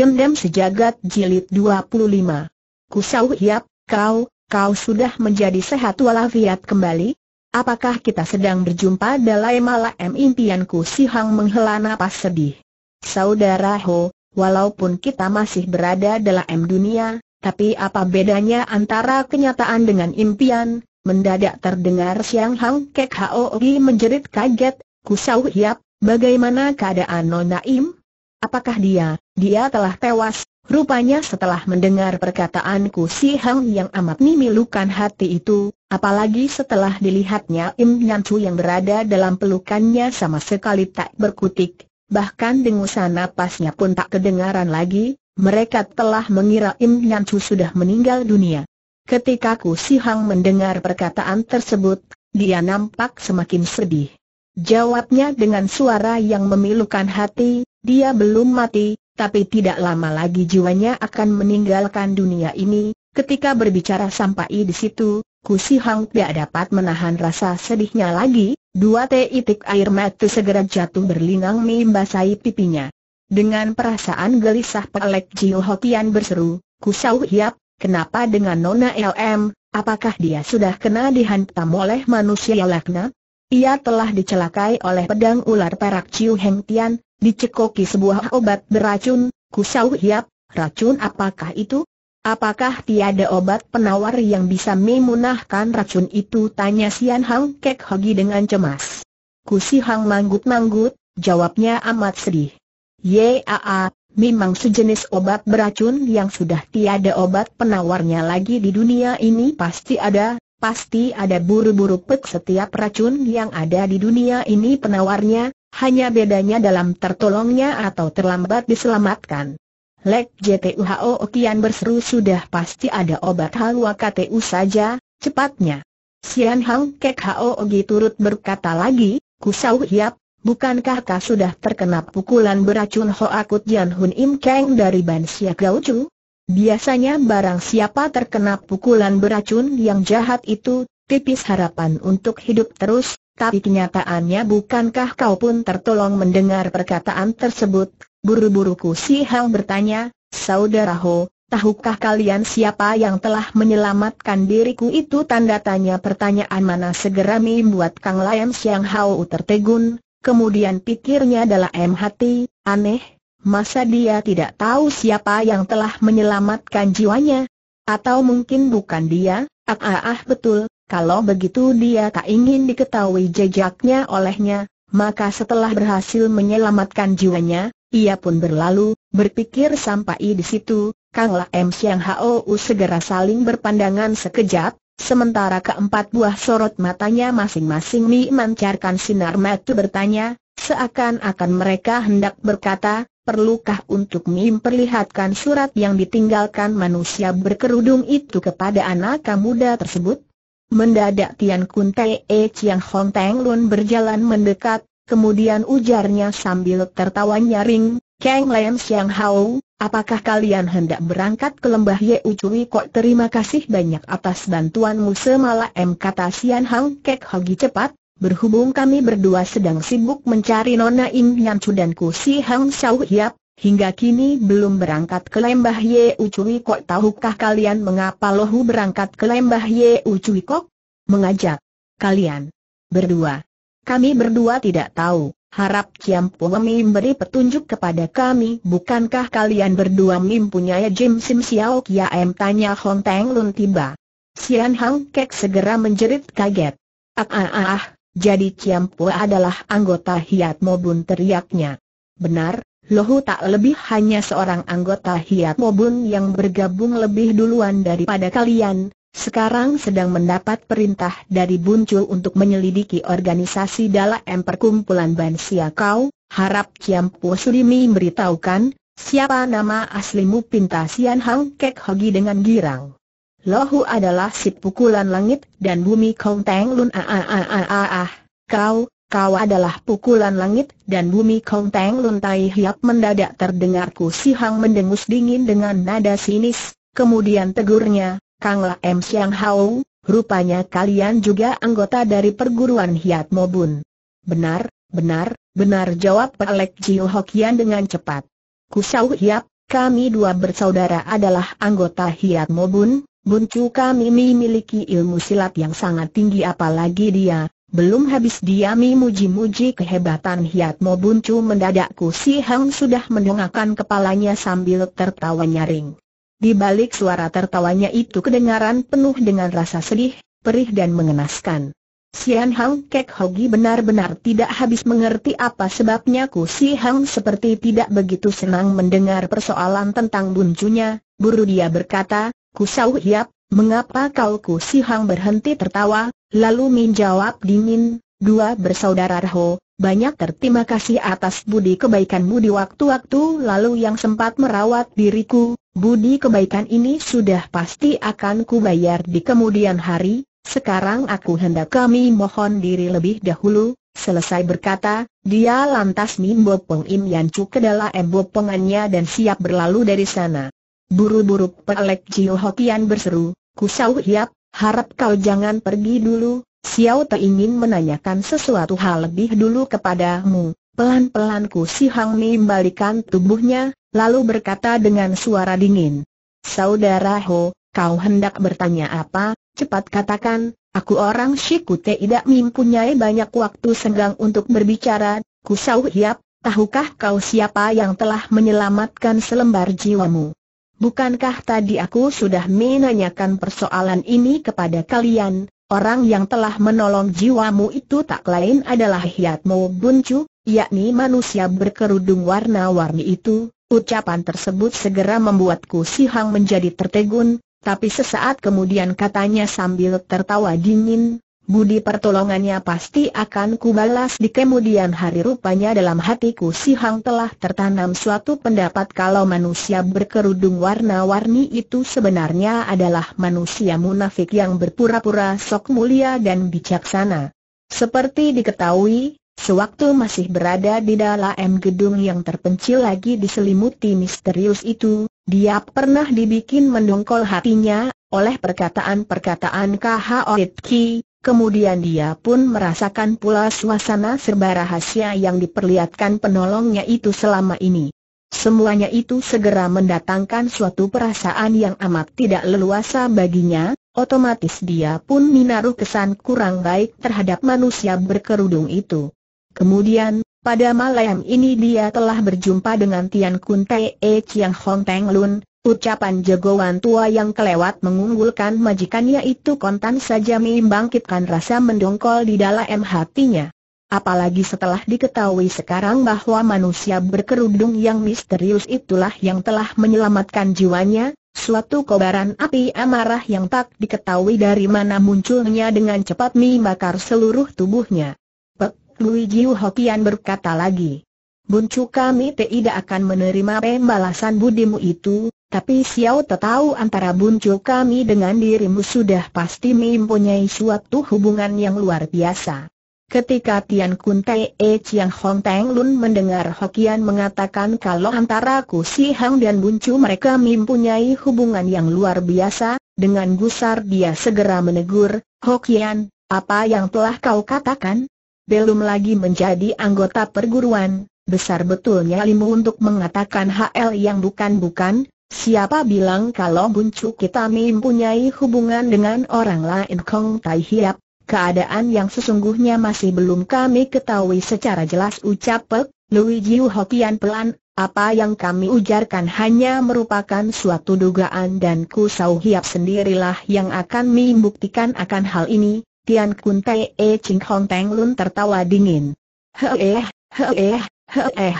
Dendam Sejagat Jilid 25 Kusau Hiap, kau, kau sudah menjadi sehat walafiat kembali? Apakah kita sedang berjumpa dalam malam impianku si Hang menghela napas sedih? Saudara Ho, walaupun kita masih berada dalam dunia, tapi apa bedanya antara kenyataan dengan impian? Mendadak terdengar Siang Hang Kek Hoi menjerit kaget, Kusau Hiap, bagaimana keadaan Nona Im? Apakah dia, dia telah tewas? Rupanya setelah mendengar perkataanku si Hang yang amat memilukan hati itu, apalagi setelah dilihatnya Im Nyan Chu yang berada dalam pelukannya sama sekali tak berkutik, bahkan dengusan napasnya pun tak kedengaran lagi, mereka telah mengira Im Nyan Chu sudah meninggal dunia. Ketika Ku Si Hang mendengar perkataan tersebut, dia nampak semakin sedih. Jawabnya dengan suara yang memilukan hati, dia belum mati, tapi tidak lama lagi jiwanya akan meninggalkan dunia ini. Ketika berbicara sampai di situ, Ku Si Hang tidak dapat menahan rasa sedihnya lagi, dua titik air mata segera jatuh berlinang membasahi pipinya. Dengan perasaan gelisah Pelek Jiu Tian berseru, Sau Hiap, kenapa dengan Nona LM, apakah dia sudah kena dihantam oleh manusia laknat? Ia telah dicelakai oleh pedang ular perak Ciu Heng Tian, dicekoki sebuah obat beracun, kusau hiap, racun apakah itu? Apakah tiada obat penawar yang bisa memunahkan racun itu? Tanya Sian Hang Kek Hogi dengan cemas. Kusi Hang manggut-manggut, jawabnya amat sedih. Yaa, memang sejenis obat beracun yang sudah tiada obat penawarnya lagi di dunia ini pasti ada, pasti ada buru-buru pek setiap racun yang ada di dunia ini penawarnya, hanya bedanya dalam tertolongnya atau terlambat diselamatkan. Lek JTUHO Okian berseru sudah pasti ada obat halwa KTU saja, cepatnya. Sian Hang Kek HO Ogi turut berkata lagi, Kusau Hiap, bukankah kau sudah terkena pukulan beracun Hoakut Jan Hun Im Keng dari Ban Siak Chu? Biasanya barang siapa terkena pukulan beracun yang jahat itu, tipis harapan untuk hidup terus, tapi kenyataannya bukankah kau pun tertolong mendengar perkataan tersebut? Buru-buru Ku Si Hang bertanya, Saudara Ho, tahukah kalian siapa yang telah menyelamatkan diriku itu? Tanda tanya pertanyaan mana segera membuat Kang Lian Siang Hao tertegun, kemudian pikirnya dalam hati, aneh, masa dia tidak tahu siapa yang telah menyelamatkan jiwanya? Atau mungkin bukan dia? Ah ah, ah betul, kalau begitu dia tak ingin diketahui jejaknya olehnya, maka setelah berhasil menyelamatkan jiwanya, ia pun berlalu, berpikir sampai di situ, Kang M. Siang Hou segera saling berpandangan sekejap, sementara keempat buah sorot matanya masing-masing memancarkan sinar mata bertanya, seakan-akan mereka hendak berkata, perlukah untuk perlihatkan surat yang ditinggalkan manusia berkerudung itu kepada anak muda tersebut? Mendadak Tian Kun E Chiang Hong Teng Lun berjalan mendekat, kemudian ujarnya sambil tertawa nyaring, Kang Lian Siang Hao, apakah kalian hendak berangkat ke lembah Ye Ucui kok terima kasih banyak atas bantuanmu semalam kata Sian Hang Kek Hogi cepat, berhubung kami berdua sedang sibuk mencari Nona Im Yan Chu dan Ku Si Hang Xiao Hiap, Hingga kini belum berangkat ke lembah Ye Ucui Kok tahukah kalian mengapa lohu berangkat ke lembah Ye Ucui Kok? Mengajak. Kalian. Berdua. Kami berdua tidak tahu, harap Ciam Pua memberi petunjuk kepada kami. Bukankah kalian berdua mempunyai Jim Sim Ya Kia M? Tanya Hong Teng Lun tiba. Sian Hang Kek segera menjerit kaget. Ah ah ah, ah jadi Ciam Pua adalah anggota Hiat Mobun teriaknya. Benar, Lohu tak lebih hanya seorang anggota Hiat Mobun yang bergabung lebih duluan daripada kalian, sekarang sedang mendapat perintah dari Buncul untuk menyelidiki organisasi dalam perkumpulan bansia kau. harap Kiam Surimi memberitahukan, siapa nama aslimu pinta Sian Hang Kek Hogi dengan girang. Lohu adalah si pukulan langit dan bumi Kong Teng Lun ah, ah, ah, ah kau, kau adalah pukulan langit dan bumi Kong Teng Luntai Hiap mendadak terdengar Ku Si Hang mendengus dingin dengan nada sinis, kemudian tegurnya, Kang La M Siang Hao, rupanya kalian juga anggota dari perguruan Hiat Mobun. Benar, benar, benar jawab Pelek Jiu Hokian dengan cepat. Ku Hiap, kami dua bersaudara adalah anggota Hiat Mobun, buncu kami memiliki ilmu silat yang sangat tinggi apalagi dia, belum habis diami muji-muji kehebatan Hiat Mo Buncu mendadak Ku Si Hang sudah mendongakkan kepalanya sambil tertawa nyaring. Di balik suara tertawanya itu kedengaran penuh dengan rasa sedih, perih dan mengenaskan. Sian Hang Kek Hogi benar-benar tidak habis mengerti apa sebabnya Ku Si Hang seperti tidak begitu senang mendengar persoalan tentang buncunya, buru dia berkata, Ku Sau Hiap, Mengapa kau ku sihang berhenti tertawa, lalu menjawab dingin, dua bersaudara Raho, banyak terima kasih atas budi kebaikanmu di waktu-waktu lalu yang sempat merawat diriku, budi kebaikan ini sudah pasti akan kubayar di kemudian hari, sekarang aku hendak kami mohon diri lebih dahulu, Selesai berkata, dia lantas Mimbo Peng Im Yan Chu ke dalam embo pengannya dan siap berlalu dari sana. Buru-buru Pelek Jiu Hokian berseru, Kusau Hiap, harap kau jangan pergi dulu, Xiao Te ingin menanyakan sesuatu hal lebih dulu kepadamu. Pelan-pelan Kusi Hang Mi membalikan tubuhnya, lalu berkata dengan suara dingin. Saudara Ho, kau hendak bertanya apa, cepat katakan, aku orang Shikute tidak mempunyai banyak waktu senggang untuk berbicara, Kusau Hiap, tahukah kau siapa yang telah menyelamatkan selembar jiwamu? Bukankah tadi aku sudah menanyakan persoalan ini kepada kalian? Orang yang telah menolong jiwamu itu tak lain adalah Hiatmo Buncu, yakni manusia berkerudung warna-warni itu. Ucapan tersebut segera membuatku sihang menjadi tertegun, tapi sesaat kemudian katanya sambil tertawa dingin, Budi pertolongannya pasti akan kubalas di kemudian hari rupanya dalam hatiku si Hang telah tertanam suatu pendapat kalau manusia berkerudung warna-warni itu sebenarnya adalah manusia munafik yang berpura-pura sok mulia dan bijaksana. Seperti diketahui, Sewaktu masih berada di dalam gedung yang terpencil lagi diselimuti misterius itu, dia pernah dibikin mendongkol hatinya oleh perkataan-perkataan K.H. Kemudian dia pun merasakan pula suasana serba rahasia yang diperlihatkan penolongnya itu selama ini. Semuanya itu segera mendatangkan suatu perasaan yang amat tidak leluasa baginya, otomatis dia pun menaruh kesan kurang baik terhadap manusia berkerudung itu. Kemudian, pada malam ini dia telah berjumpa dengan Tian Kun Te Chiang Hong Teng Lun, Ucapan jagoan tua yang kelewat mengunggulkan majikannya itu kontan saja membangkitkan rasa mendongkol di dalam hatinya. Apalagi setelah diketahui sekarang bahwa manusia berkerudung yang misterius itulah yang telah menyelamatkan jiwanya, suatu kobaran api amarah yang tak diketahui dari mana munculnya dengan cepat membakar seluruh tubuhnya. Pek Lui Jiu Hokian berkata lagi. Buncu kami tidak akan menerima pembalasan budimu itu, tapi Xiao tahu antara buncul kami dengan dirimu sudah pasti mempunyai suatu hubungan yang luar biasa. Ketika Tian Kun Tai E Chiang Hong Teng Lun mendengar Hokian mengatakan kalau antara Ku Si Hang dan Buncu mereka mempunyai hubungan yang luar biasa, dengan gusar dia segera menegur, Hokian, apa yang telah kau katakan? Belum lagi menjadi anggota perguruan, besar betulnya limu untuk mengatakan HL yang bukan-bukan, Siapa bilang kalau buncu kita mempunyai hubungan dengan orang lain Kong Tai Hiap? Keadaan yang sesungguhnya masih belum kami ketahui secara jelas ucap Pek, Luigi Hokian pelan, apa yang kami ujarkan hanya merupakan suatu dugaan dan Ku Sau Hiap sendirilah yang akan membuktikan akan hal ini, Tian Kun Tai E Ching Hong Teng Lun tertawa dingin. he eh, he eh.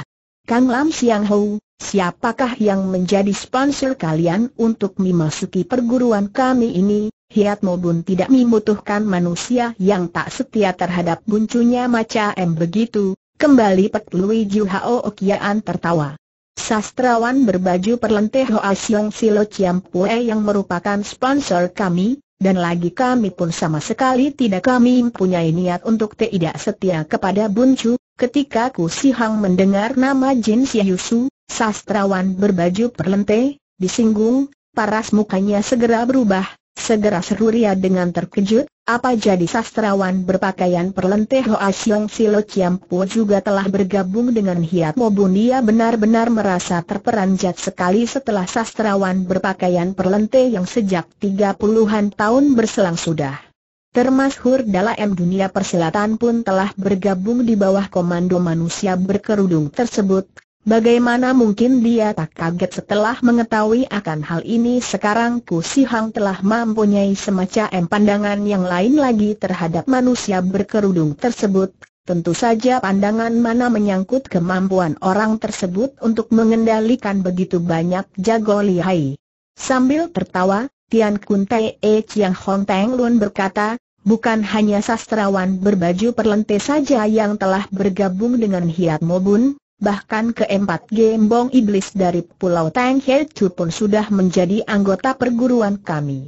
Kang Lam Siang Hou, siapakah yang menjadi sponsor kalian untuk memasuki perguruan kami ini? Hiat Mobun tidak membutuhkan manusia yang tak setia terhadap buncunya macam begitu, kembali Pek Lui Ju Hao Okiaan tertawa. Sastrawan berbaju perlenteh Hoa Siong Silo Chiam Pue yang merupakan sponsor kami, dan lagi kami pun sama sekali tidak kami mempunyai niat untuk tidak setia kepada Buncu, Ketika Ku Sihang mendengar nama Jin Yusu, sastrawan berbaju perlente, disinggung, paras mukanya segera berubah, segera seru Ria dengan terkejut, apa jadi sastrawan berpakaian perlente Hoa Siong Silo Ciampu juga telah bergabung dengan Hiat Mobun dia benar-benar merasa terperanjat sekali setelah sastrawan berpakaian perlente yang sejak 30-an tahun berselang sudah Termasuk dalam dunia persilatan pun telah bergabung di bawah komando manusia berkerudung tersebut. Bagaimana mungkin dia tak kaget setelah mengetahui akan hal ini sekarang Ku Si telah mempunyai semacam pandangan yang lain lagi terhadap manusia berkerudung tersebut. Tentu saja pandangan mana menyangkut kemampuan orang tersebut untuk mengendalikan begitu banyak jago lihai. Sambil tertawa, Tian Kun Tai e Chiang Hong Teng Lun berkata, bukan hanya sastrawan berbaju perlente saja yang telah bergabung dengan Hiat Mobun, bahkan keempat gembong iblis dari Pulau Teng He Chu pun sudah menjadi anggota perguruan kami.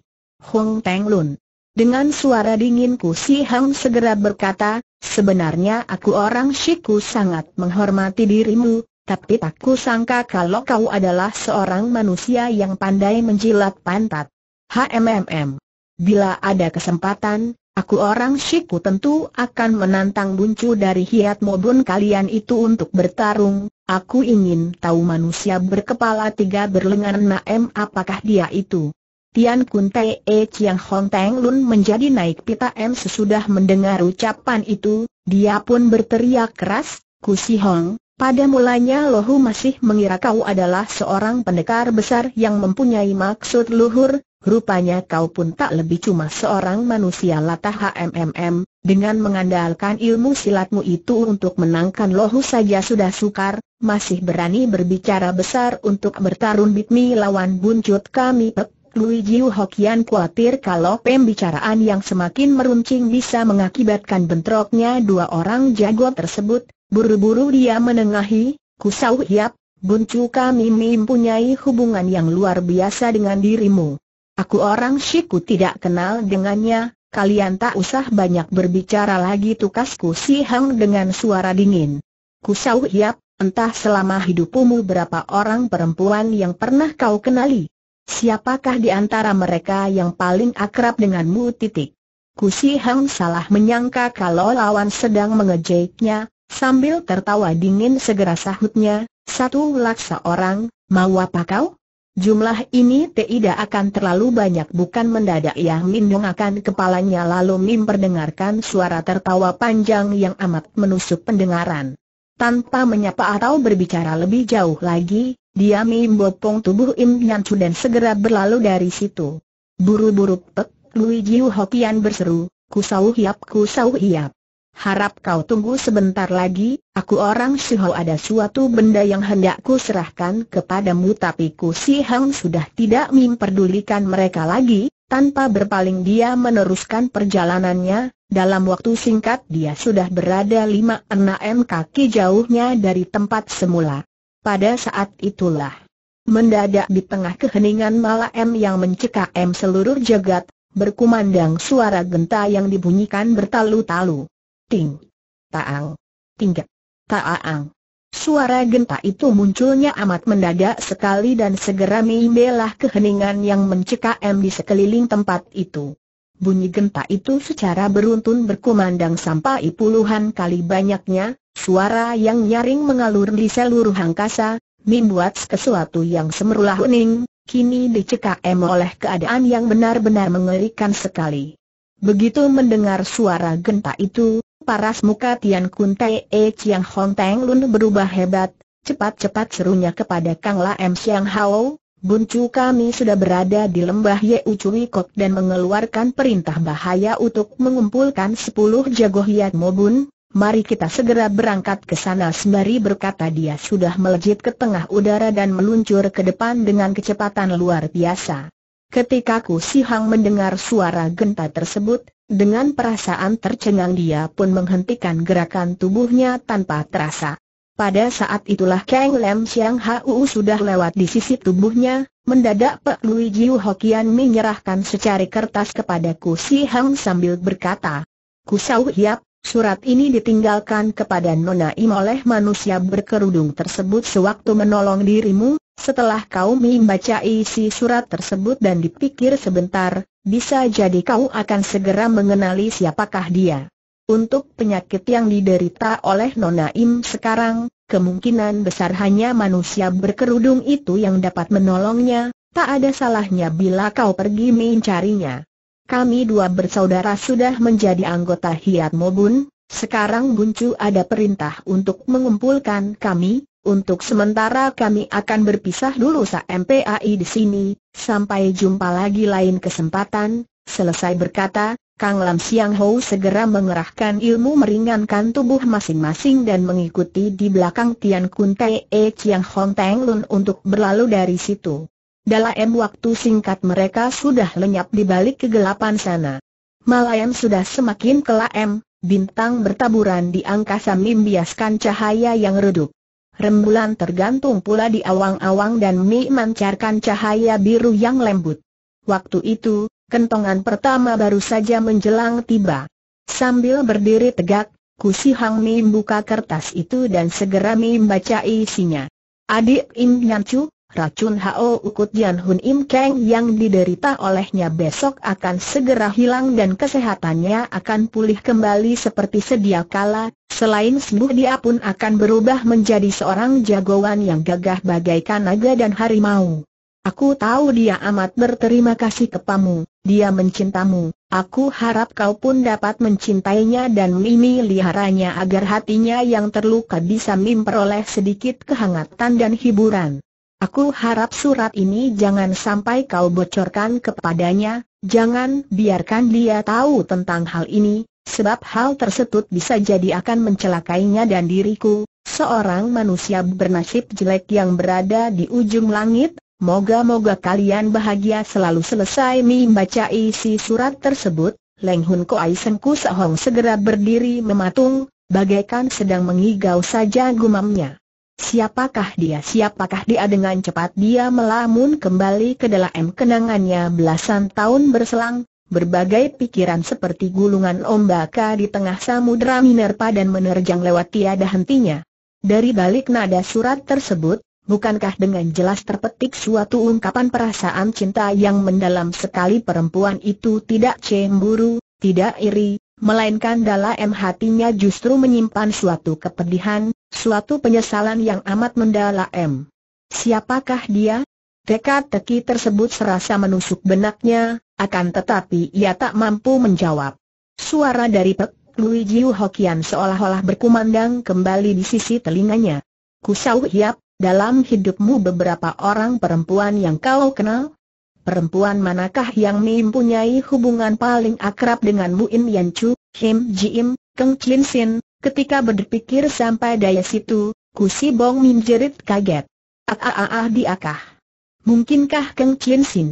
Hong Teng Lun. Dengan suara dingin Ku Si Hang segera berkata, sebenarnya aku orang Shiku sangat menghormati dirimu, tapi tak ku sangka kalau kau adalah seorang manusia yang pandai menjilat pantat. HMMM. Bila ada kesempatan, aku orang Shiku tentu akan menantang buncu dari hiat mobun kalian itu untuk bertarung. Aku ingin tahu manusia berkepala tiga berlengan naem apakah dia itu. Tian Kun Te e Chiang Hong Teng Lun menjadi naik pita M sesudah mendengar ucapan itu, dia pun berteriak keras, Si Hong, pada mulanya Lohu masih mengira kau adalah seorang pendekar besar yang mempunyai maksud luhur, Rupanya kau pun tak lebih cuma seorang manusia latah HMMM, dengan mengandalkan ilmu silatmu itu untuk menangkan lohu saja sudah sukar, masih berani berbicara besar untuk bertarung bitmi lawan buncut kami pek. Luigi Hokian khawatir kalau pembicaraan yang semakin meruncing bisa mengakibatkan bentroknya dua orang jago tersebut, buru-buru dia menengahi, kusau hiap, buncu kami mempunyai hubungan yang luar biasa dengan dirimu. Aku orang Shiku tidak kenal dengannya, kalian tak usah banyak berbicara lagi tukasku si Hang dengan suara dingin. Kusau Hiap, entah selama hidupmu berapa orang perempuan yang pernah kau kenali. Siapakah di antara mereka yang paling akrab denganmu titik? Kusi Hang salah menyangka kalau lawan sedang mengejeknya, sambil tertawa dingin segera sahutnya, satu laksa orang, mau apa kau? Jumlah ini tidak akan terlalu banyak bukan mendadak ya Mindong akan kepalanya lalu Mim perdengarkan suara tertawa panjang yang amat menusuk pendengaran. Tanpa menyapa atau berbicara lebih jauh lagi, dia Mim bopong tubuh Im Nyan Chu dan segera berlalu dari situ. Buru-buru Pek, Lui Jiu Hokian berseru, Kusau Hiap Hiap. Harap kau tunggu sebentar lagi, aku orang Shihao ada suatu benda yang hendak ku serahkan kepadamu tapi ku si Hang sudah tidak memperdulikan mereka lagi, tanpa berpaling dia meneruskan perjalanannya, dalam waktu singkat dia sudah berada 5-6 kaki jauhnya dari tempat semula. Pada saat itulah, mendadak di tengah keheningan malam yang mencekam seluruh jagat, berkumandang suara genta yang dibunyikan bertalu-talu. Ting. Taang. Tingga. Taang. Suara genta itu munculnya amat mendadak sekali dan segera membelah keheningan yang mencekam di sekeliling tempat itu. Bunyi genta itu secara beruntun berkumandang sampai puluhan kali banyaknya, suara yang nyaring mengalur di seluruh angkasa, membuat sesuatu yang semerulah hening, kini dicekam oleh keadaan yang benar-benar mengerikan sekali. Begitu mendengar suara genta itu, Paras muka Tian Kun E Chiang Hong Teng Lun berubah hebat, cepat-cepat serunya kepada Kang La M Siang Hao, Buncu kami sudah berada di lembah Ye U Ucui Kok dan mengeluarkan perintah bahaya untuk mengumpulkan sepuluh jago hiat mobun, mari kita segera berangkat ke sana sembari berkata dia sudah melejit ke tengah udara dan meluncur ke depan dengan kecepatan luar biasa. Ketika Ku Sihang mendengar suara genta tersebut, dengan perasaan tercengang dia pun menghentikan gerakan tubuhnya tanpa terasa. Pada saat itulah Kang Lam Siang Hau sudah lewat di sisi tubuhnya, mendadak Pek Lui Jiu Hokian menyerahkan secari kertas kepada Ku Si Hang sambil berkata, Ku Sau Hiap, surat ini ditinggalkan kepada Nona Im oleh manusia berkerudung tersebut sewaktu menolong dirimu, setelah kau membaca isi surat tersebut dan dipikir sebentar, bisa jadi kau akan segera mengenali siapakah dia. Untuk penyakit yang diderita oleh Nona Im sekarang, kemungkinan besar hanya manusia berkerudung itu yang dapat menolongnya, tak ada salahnya bila kau pergi mencarinya. Kami dua bersaudara sudah menjadi anggota Hiat Mobun, sekarang Buncu ada perintah untuk mengumpulkan kami, untuk sementara kami akan berpisah dulu sa MPAI di sini, sampai jumpa lagi lain kesempatan, selesai berkata, Kang Lam Siang Ho segera mengerahkan ilmu meringankan tubuh masing-masing dan mengikuti di belakang Tian Kun Tae e Chiang Hong Teng Lun untuk berlalu dari situ. Dalam waktu singkat mereka sudah lenyap di balik kegelapan sana. Malayam sudah semakin kelam, bintang bertaburan di angkasa membiaskan cahaya yang redup rembulan tergantung pula di awang-awang dan mi memancarkan cahaya biru yang lembut. Waktu itu, kentongan pertama baru saja menjelang tiba. Sambil berdiri tegak, Kusi Hang Mi membuka kertas itu dan segera Mi membaca isinya. Adik Im Nyan Chu, racun Hao Ukut Jian Hun Im Kang yang diderita olehnya besok akan segera hilang dan kesehatannya akan pulih kembali seperti sedia kala, selain sembuh dia pun akan berubah menjadi seorang jagoan yang gagah bagaikan naga dan harimau. Aku tahu dia amat berterima kasih kepamu, dia mencintamu, aku harap kau pun dapat mencintainya dan mimi liharanya agar hatinya yang terluka bisa memperoleh sedikit kehangatan dan hiburan. Aku harap surat ini jangan sampai kau bocorkan kepadanya, jangan biarkan dia tahu tentang hal ini, sebab hal tersebut bisa jadi akan mencelakainya dan diriku, seorang manusia bernasib jelek yang berada di ujung langit. Moga-moga kalian bahagia selalu selesai membaca isi surat tersebut. Leng Hun Koai Sengku segera berdiri mematung, bagaikan sedang mengigau saja gumamnya. Siapakah dia? Siapakah dia? Dengan cepat dia melamun kembali ke dalam kenangannya belasan tahun berselang, berbagai pikiran seperti gulungan ombak di tengah samudra minerpa dan menerjang lewat tiada hentinya. Dari balik nada surat tersebut, bukankah dengan jelas terpetik suatu ungkapan perasaan cinta yang mendalam sekali perempuan itu tidak cemburu, tidak iri, melainkan dalam hatinya justru menyimpan suatu kepedihan, Suatu penyesalan yang amat mendalam. Siapakah dia? Teka-teki tersebut serasa menusuk benaknya, akan tetapi ia tak mampu menjawab. Suara dari Pek Lui Jiu Hokian seolah-olah berkumandang kembali di sisi telinganya. Kusau Hiap, dalam hidupmu beberapa orang perempuan yang kau kenal? Perempuan manakah yang mempunyai hubungan paling akrab denganmu In Yan Chu, Kim Ji Im, Keng Chin Sin, Ketika berpikir sampai daya situ, Kusi Bong menjerit kaget. Ah, ah ah ah, diakah? Mungkinkah Keng Chin Sin?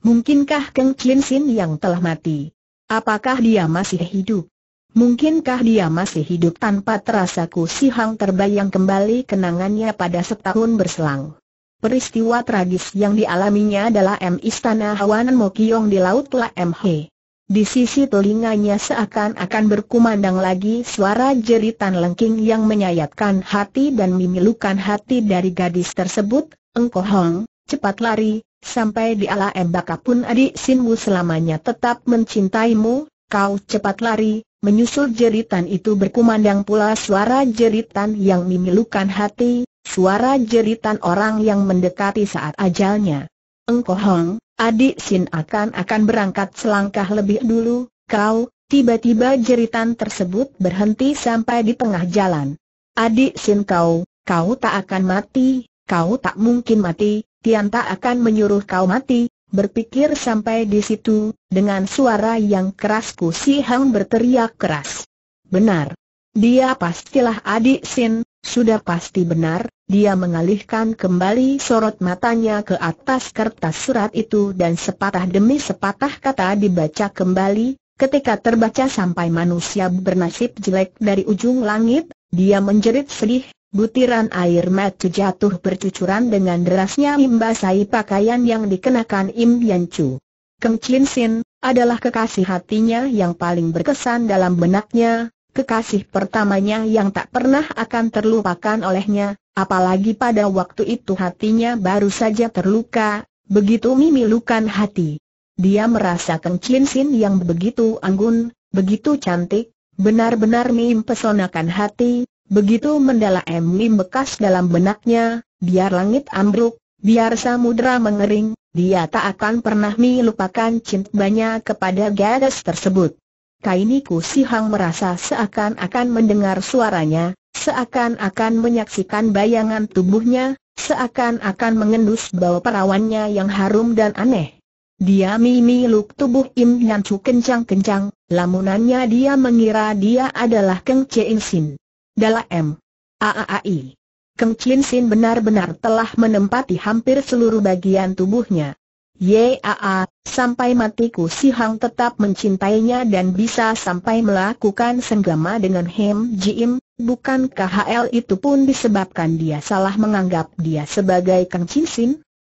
Mungkinkah Keng Chin Sin yang telah mati? Apakah dia masih hidup? Mungkinkah dia masih hidup tanpa terasa Kusi Hang terbayang kembali kenangannya pada setahun berselang. Peristiwa tragis yang dialaminya adalah M Istana Hawanan Mokiong di Laut La M He. Di sisi telinganya seakan-akan berkumandang lagi suara jeritan lengking yang menyayatkan hati dan memilukan hati dari gadis tersebut, Engko Hong, cepat lari, sampai di ala embaka pun adik Sinmu selamanya tetap mencintaimu, kau cepat lari, menyusul jeritan itu berkumandang pula suara jeritan yang memilukan hati, suara jeritan orang yang mendekati saat ajalnya. Engko Hong, Adik Sin akan-akan berangkat selangkah lebih dulu, kau, tiba-tiba jeritan tersebut berhenti sampai di tengah jalan. Adik Sin kau, kau tak akan mati, kau tak mungkin mati, Tian tak akan menyuruh kau mati, berpikir sampai di situ, dengan suara yang keras Ku Si Hang berteriak keras. Benar. Dia pastilah adik Sin, sudah pasti benar, dia mengalihkan kembali sorot matanya ke atas kertas surat itu dan sepatah demi sepatah kata dibaca kembali, ketika terbaca sampai manusia bernasib jelek dari ujung langit, dia menjerit sedih, butiran air mata jatuh bercucuran dengan derasnya membasahi pakaian yang dikenakan Im Yan Chu. Keng Chin Sin, adalah kekasih hatinya yang paling berkesan dalam benaknya, kekasih pertamanya yang tak pernah akan terlupakan olehnya, apalagi pada waktu itu hatinya baru saja terluka, begitu memilukan hati. Dia merasa Keng yang begitu anggun, begitu cantik, benar-benar pesonakan hati, begitu mendala mim bekas dalam benaknya, biar langit ambruk, biar samudra mengering, dia tak akan pernah melupakan cintanya kepada gadis tersebut. Kainiku Si Hang merasa seakan-akan mendengar suaranya, seakan-akan menyaksikan bayangan tubuhnya, seakan-akan mengendus bau perawannya yang harum dan aneh. Dia mimi luk tubuh Im Nyan Chu kencang-kencang, lamunannya dia mengira dia adalah Keng Chien Sin. Dala M. AAAI. Keng Chien Sin benar-benar telah menempati hampir seluruh bagian tubuhnya. Yaa, sampai matiku si Hang tetap mencintainya dan bisa sampai melakukan senggama dengan Hem Jim, bukan KHL itu pun disebabkan dia salah menganggap dia sebagai Kang Chin Sin?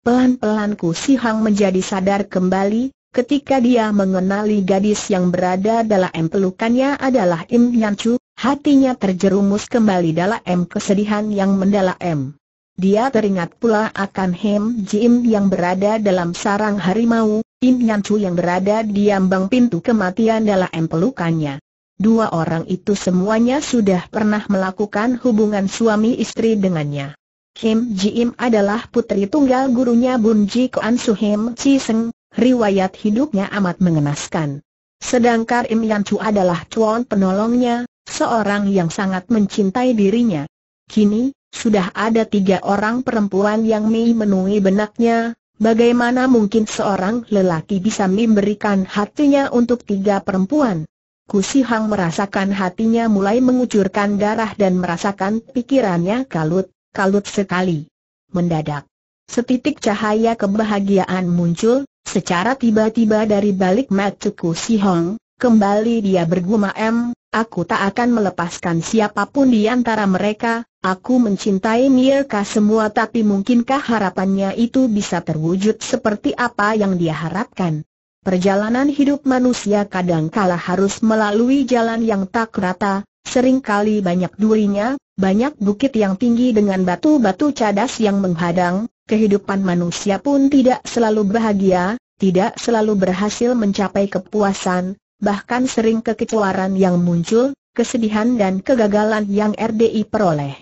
Pelan-pelan Ku Si Hang menjadi sadar kembali, ketika dia mengenali gadis yang berada dalam pelukannya adalah Im Nyan Chu, hatinya terjerumus kembali dalam kesedihan yang mendalam. Dia teringat pula akan Hem Jim yang berada dalam sarang harimau, Im Nyan Chu yang berada di ambang pintu kematian dalam pelukannya. Dua orang itu semuanya sudah pernah melakukan hubungan suami istri dengannya. Kim Jim adalah putri tunggal gurunya Bun Ji Su Suhem Chi Seng, riwayat hidupnya amat mengenaskan. Sedangkan Im Yan Chu adalah cuan penolongnya, seorang yang sangat mencintai dirinya. Kini, sudah ada tiga orang perempuan yang memenuhi benaknya, bagaimana mungkin seorang lelaki bisa memberikan hatinya untuk tiga perempuan? Kusihang merasakan hatinya mulai mengucurkan darah dan merasakan pikirannya kalut, kalut sekali. Mendadak, setitik cahaya kebahagiaan muncul, secara tiba-tiba dari balik mata Sihang, Kembali dia bergumam, aku tak akan melepaskan siapapun di antara mereka, aku mencintai Mirka semua tapi mungkinkah harapannya itu bisa terwujud seperti apa yang dia harapkan? Perjalanan hidup manusia kadang kala harus melalui jalan yang tak rata, seringkali banyak durinya, banyak bukit yang tinggi dengan batu-batu cadas yang menghadang, kehidupan manusia pun tidak selalu bahagia, tidak selalu berhasil mencapai kepuasan, bahkan sering kekecewaan yang muncul, kesedihan dan kegagalan yang RDI peroleh.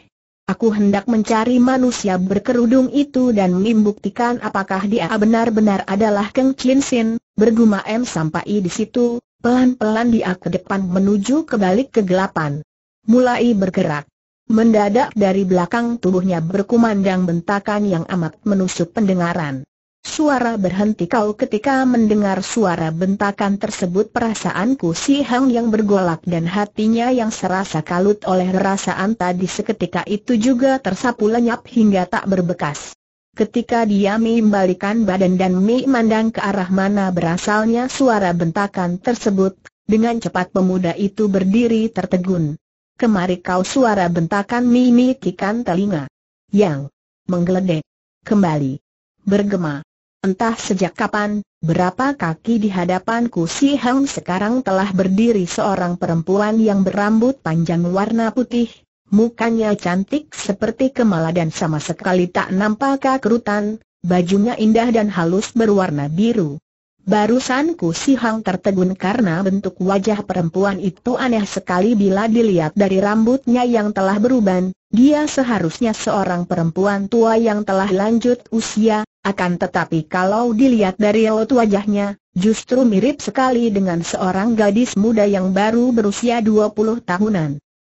Aku hendak mencari manusia berkerudung itu dan membuktikan apakah dia benar-benar adalah Keng Chin Sin, bergumam sampai di situ, pelan-pelan dia ke depan menuju ke balik kegelapan. Mulai bergerak. Mendadak dari belakang tubuhnya berkumandang bentakan yang amat menusuk pendengaran. Suara berhenti kau ketika mendengar suara bentakan tersebut perasaanku si Hang yang bergolak dan hatinya yang serasa kalut oleh perasaan tadi seketika itu juga tersapu lenyap hingga tak berbekas. Ketika dia membalikan badan dan memandang ke arah mana berasalnya suara bentakan tersebut, dengan cepat pemuda itu berdiri tertegun. Kemari kau suara bentakan mimikikan telinga. Yang menggeledek. Kembali. Bergema. Entah sejak kapan, berapa kaki di hadapanku si Hang sekarang telah berdiri seorang perempuan yang berambut panjang warna putih, mukanya cantik seperti kemala dan sama sekali tak nampak kerutan, bajunya indah dan halus berwarna biru. Barusan ku si Hang tertegun karena bentuk wajah perempuan itu aneh sekali bila dilihat dari rambutnya yang telah beruban, dia seharusnya seorang perempuan tua yang telah lanjut usia, akan tetapi kalau dilihat dari lot wajahnya, justru mirip sekali dengan seorang gadis muda yang baru berusia 20 tahunan.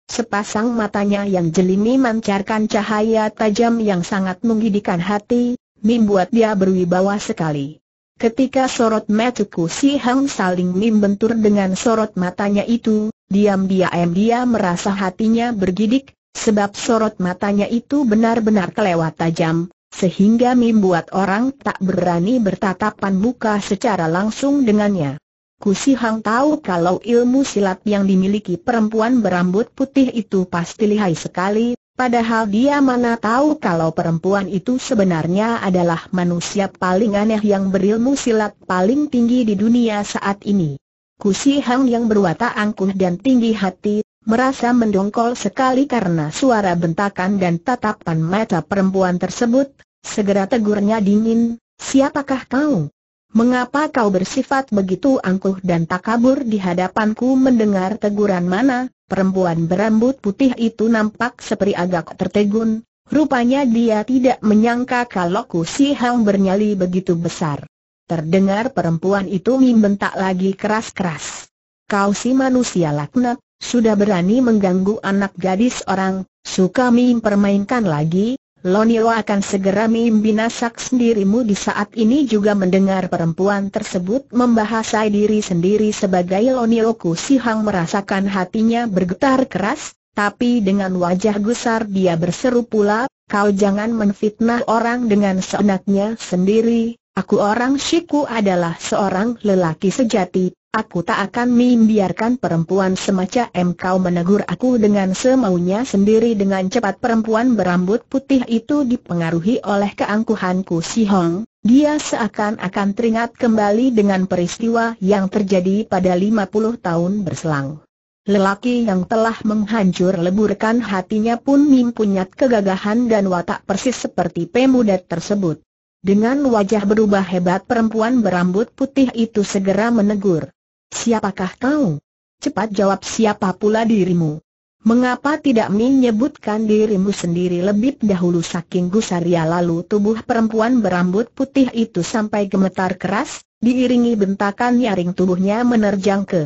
Sepasang matanya yang jeli memancarkan cahaya tajam yang sangat menggidikkan hati, membuat dia berwibawa sekali. Ketika sorot mataku si Hang saling membentur dengan sorot matanya itu, diam-diam dia merasa hatinya bergidik, sebab sorot matanya itu benar-benar kelewat tajam, sehingga membuat orang tak berani bertatapan muka secara langsung dengannya. Kusi Hang tahu kalau ilmu silat yang dimiliki perempuan berambut putih itu pasti lihai sekali, padahal dia mana tahu kalau perempuan itu sebenarnya adalah manusia paling aneh yang berilmu silat paling tinggi di dunia saat ini. Kusi Hang yang berwatak angkuh dan tinggi hati, merasa mendongkol sekali karena suara bentakan dan tatapan mata perempuan tersebut, segera tegurnya dingin, siapakah kau? Mengapa kau bersifat begitu angkuh dan tak kabur di hadapanku mendengar teguran mana? Perempuan berambut putih itu nampak seperti agak tertegun, rupanya dia tidak menyangka kalau Ku Si Hang bernyali begitu besar. Terdengar perempuan itu membentak lagi keras-keras. Kau si manusia laknat, sudah berani mengganggu anak gadis orang, suka mim permainkan lagi, Lonio akan segera mim binasak sendirimu di saat ini juga mendengar perempuan tersebut membahasai diri sendiri sebagai Lonio Sihang merasakan hatinya bergetar keras, tapi dengan wajah gusar dia berseru pula, kau jangan menfitnah orang dengan seenaknya sendiri, Aku orang Shiku adalah seorang lelaki sejati, aku tak akan membiarkan perempuan semacam kau menegur aku dengan semaunya sendiri dengan cepat perempuan berambut putih itu dipengaruhi oleh keangkuhanku si Hong. Dia seakan-akan teringat kembali dengan peristiwa yang terjadi pada 50 tahun berselang. Lelaki yang telah menghancur leburkan hatinya pun mempunyai kegagahan dan watak persis seperti pemuda tersebut. Dengan wajah berubah hebat perempuan berambut putih itu segera menegur. Siapakah kau? Cepat jawab siapa pula dirimu. Mengapa tidak menyebutkan dirimu sendiri lebih dahulu saking gusaria lalu tubuh perempuan berambut putih itu sampai gemetar keras, diiringi bentakan nyaring tubuhnya menerjang ke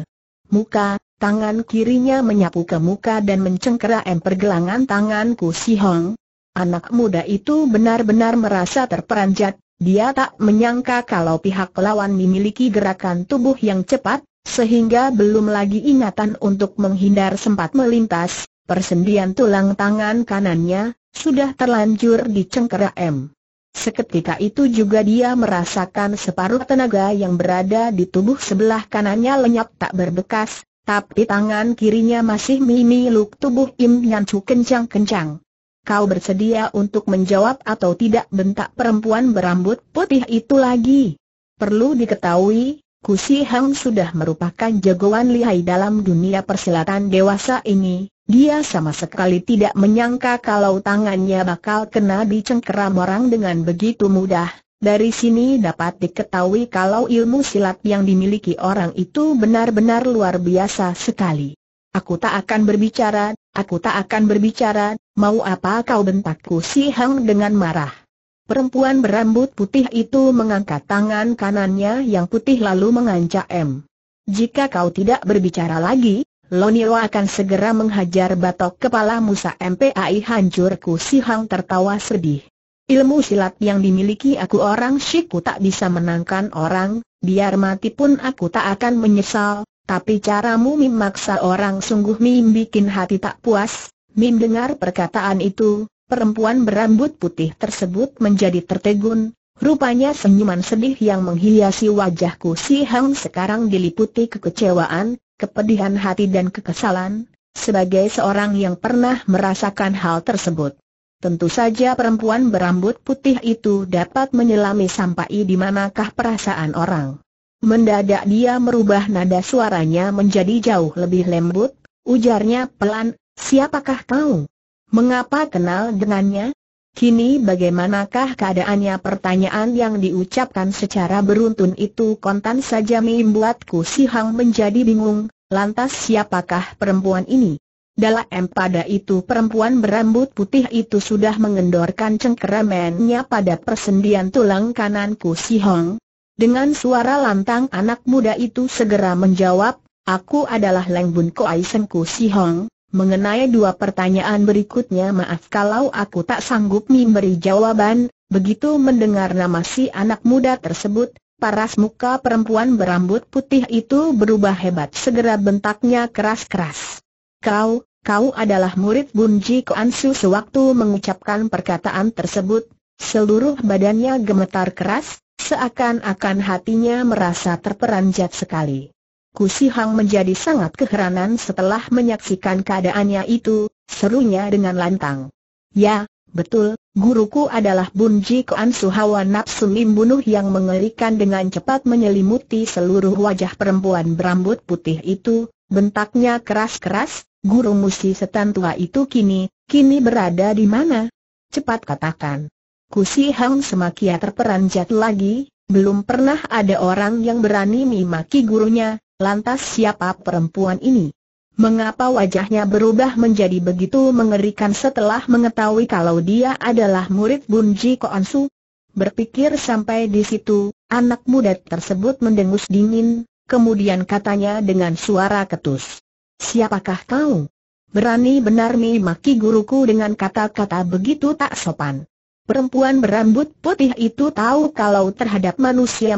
muka, tangan kirinya menyapu ke muka dan mencengkeram pergelangan tanganku si Hong, Anak muda itu benar-benar merasa terperanjat, dia tak menyangka kalau pihak lawan memiliki gerakan tubuh yang cepat, sehingga belum lagi ingatan untuk menghindar sempat melintas, persendian tulang tangan kanannya, sudah terlanjur dicengkeram. M. Seketika itu juga dia merasakan separuh tenaga yang berada di tubuh sebelah kanannya lenyap tak berbekas, tapi tangan kirinya masih luk tubuh Im yang Chu kencang-kencang. Kau bersedia untuk menjawab atau tidak bentak perempuan berambut putih itu lagi? Perlu diketahui, Kusi Hang sudah merupakan jagoan lihai dalam dunia persilatan dewasa ini. Dia sama sekali tidak menyangka kalau tangannya bakal kena dicengkeram orang dengan begitu mudah. Dari sini dapat diketahui kalau ilmu silat yang dimiliki orang itu benar-benar luar biasa sekali. Aku tak akan berbicara, aku tak akan berbicara, Mau apa kau bentakku si Hang dengan marah? Perempuan berambut putih itu mengangkat tangan kanannya yang putih lalu mengancam M. Jika kau tidak berbicara lagi, Lonio akan segera menghajar batok kepala Musa MPAI hancurku si Hang tertawa sedih. Ilmu silat yang dimiliki aku orang Shiku tak bisa menangkan orang, biar mati pun aku tak akan menyesal, tapi caramu memaksa orang sungguh mim bikin hati tak puas, Mim dengar perkataan itu, perempuan berambut putih tersebut menjadi tertegun, rupanya senyuman sedih yang menghiasi wajahku si Hang sekarang diliputi kekecewaan, kepedihan hati dan kekesalan, sebagai seorang yang pernah merasakan hal tersebut. Tentu saja perempuan berambut putih itu dapat menyelami sampai di manakah perasaan orang. Mendadak dia merubah nada suaranya menjadi jauh lebih lembut, ujarnya pelan Siapakah kau? Mengapa kenal dengannya? Kini bagaimanakah keadaannya pertanyaan yang diucapkan secara beruntun itu kontan saja membuatku si Hang menjadi bingung, lantas siapakah perempuan ini? Dalam pada itu perempuan berambut putih itu sudah mengendorkan cengkeramannya pada persendian tulang kananku si Hong. Dengan suara lantang anak muda itu segera menjawab, aku adalah Leng Bun Koai Sengku si Hong Mengenai dua pertanyaan berikutnya maaf kalau aku tak sanggup memberi jawaban, begitu mendengar nama si anak muda tersebut, paras muka perempuan berambut putih itu berubah hebat segera bentaknya keras-keras. Kau, kau adalah murid Bunji Koansu sewaktu mengucapkan perkataan tersebut, seluruh badannya gemetar keras, seakan-akan hatinya merasa terperanjat sekali. Kusi Hang menjadi sangat keheranan setelah menyaksikan keadaannya itu, serunya dengan lantang. Ya, betul, guruku adalah Bunji Koan Suhawa nafsu membunuh yang mengerikan dengan cepat menyelimuti seluruh wajah perempuan berambut putih itu, bentaknya keras-keras, guru musi setan tua itu kini, kini berada di mana? Cepat katakan. Kusi Hang semakin terperanjat lagi, belum pernah ada orang yang berani memaki gurunya, Lantas siapa perempuan ini? Mengapa wajahnya berubah menjadi begitu mengerikan setelah mengetahui kalau dia adalah murid Bunji Koansu? Berpikir sampai di situ, anak muda tersebut mendengus dingin, kemudian katanya dengan suara ketus. Siapakah kau? Berani benar mi maki guruku dengan kata-kata begitu tak sopan. Perempuan berambut putih itu tahu kalau terhadap manusia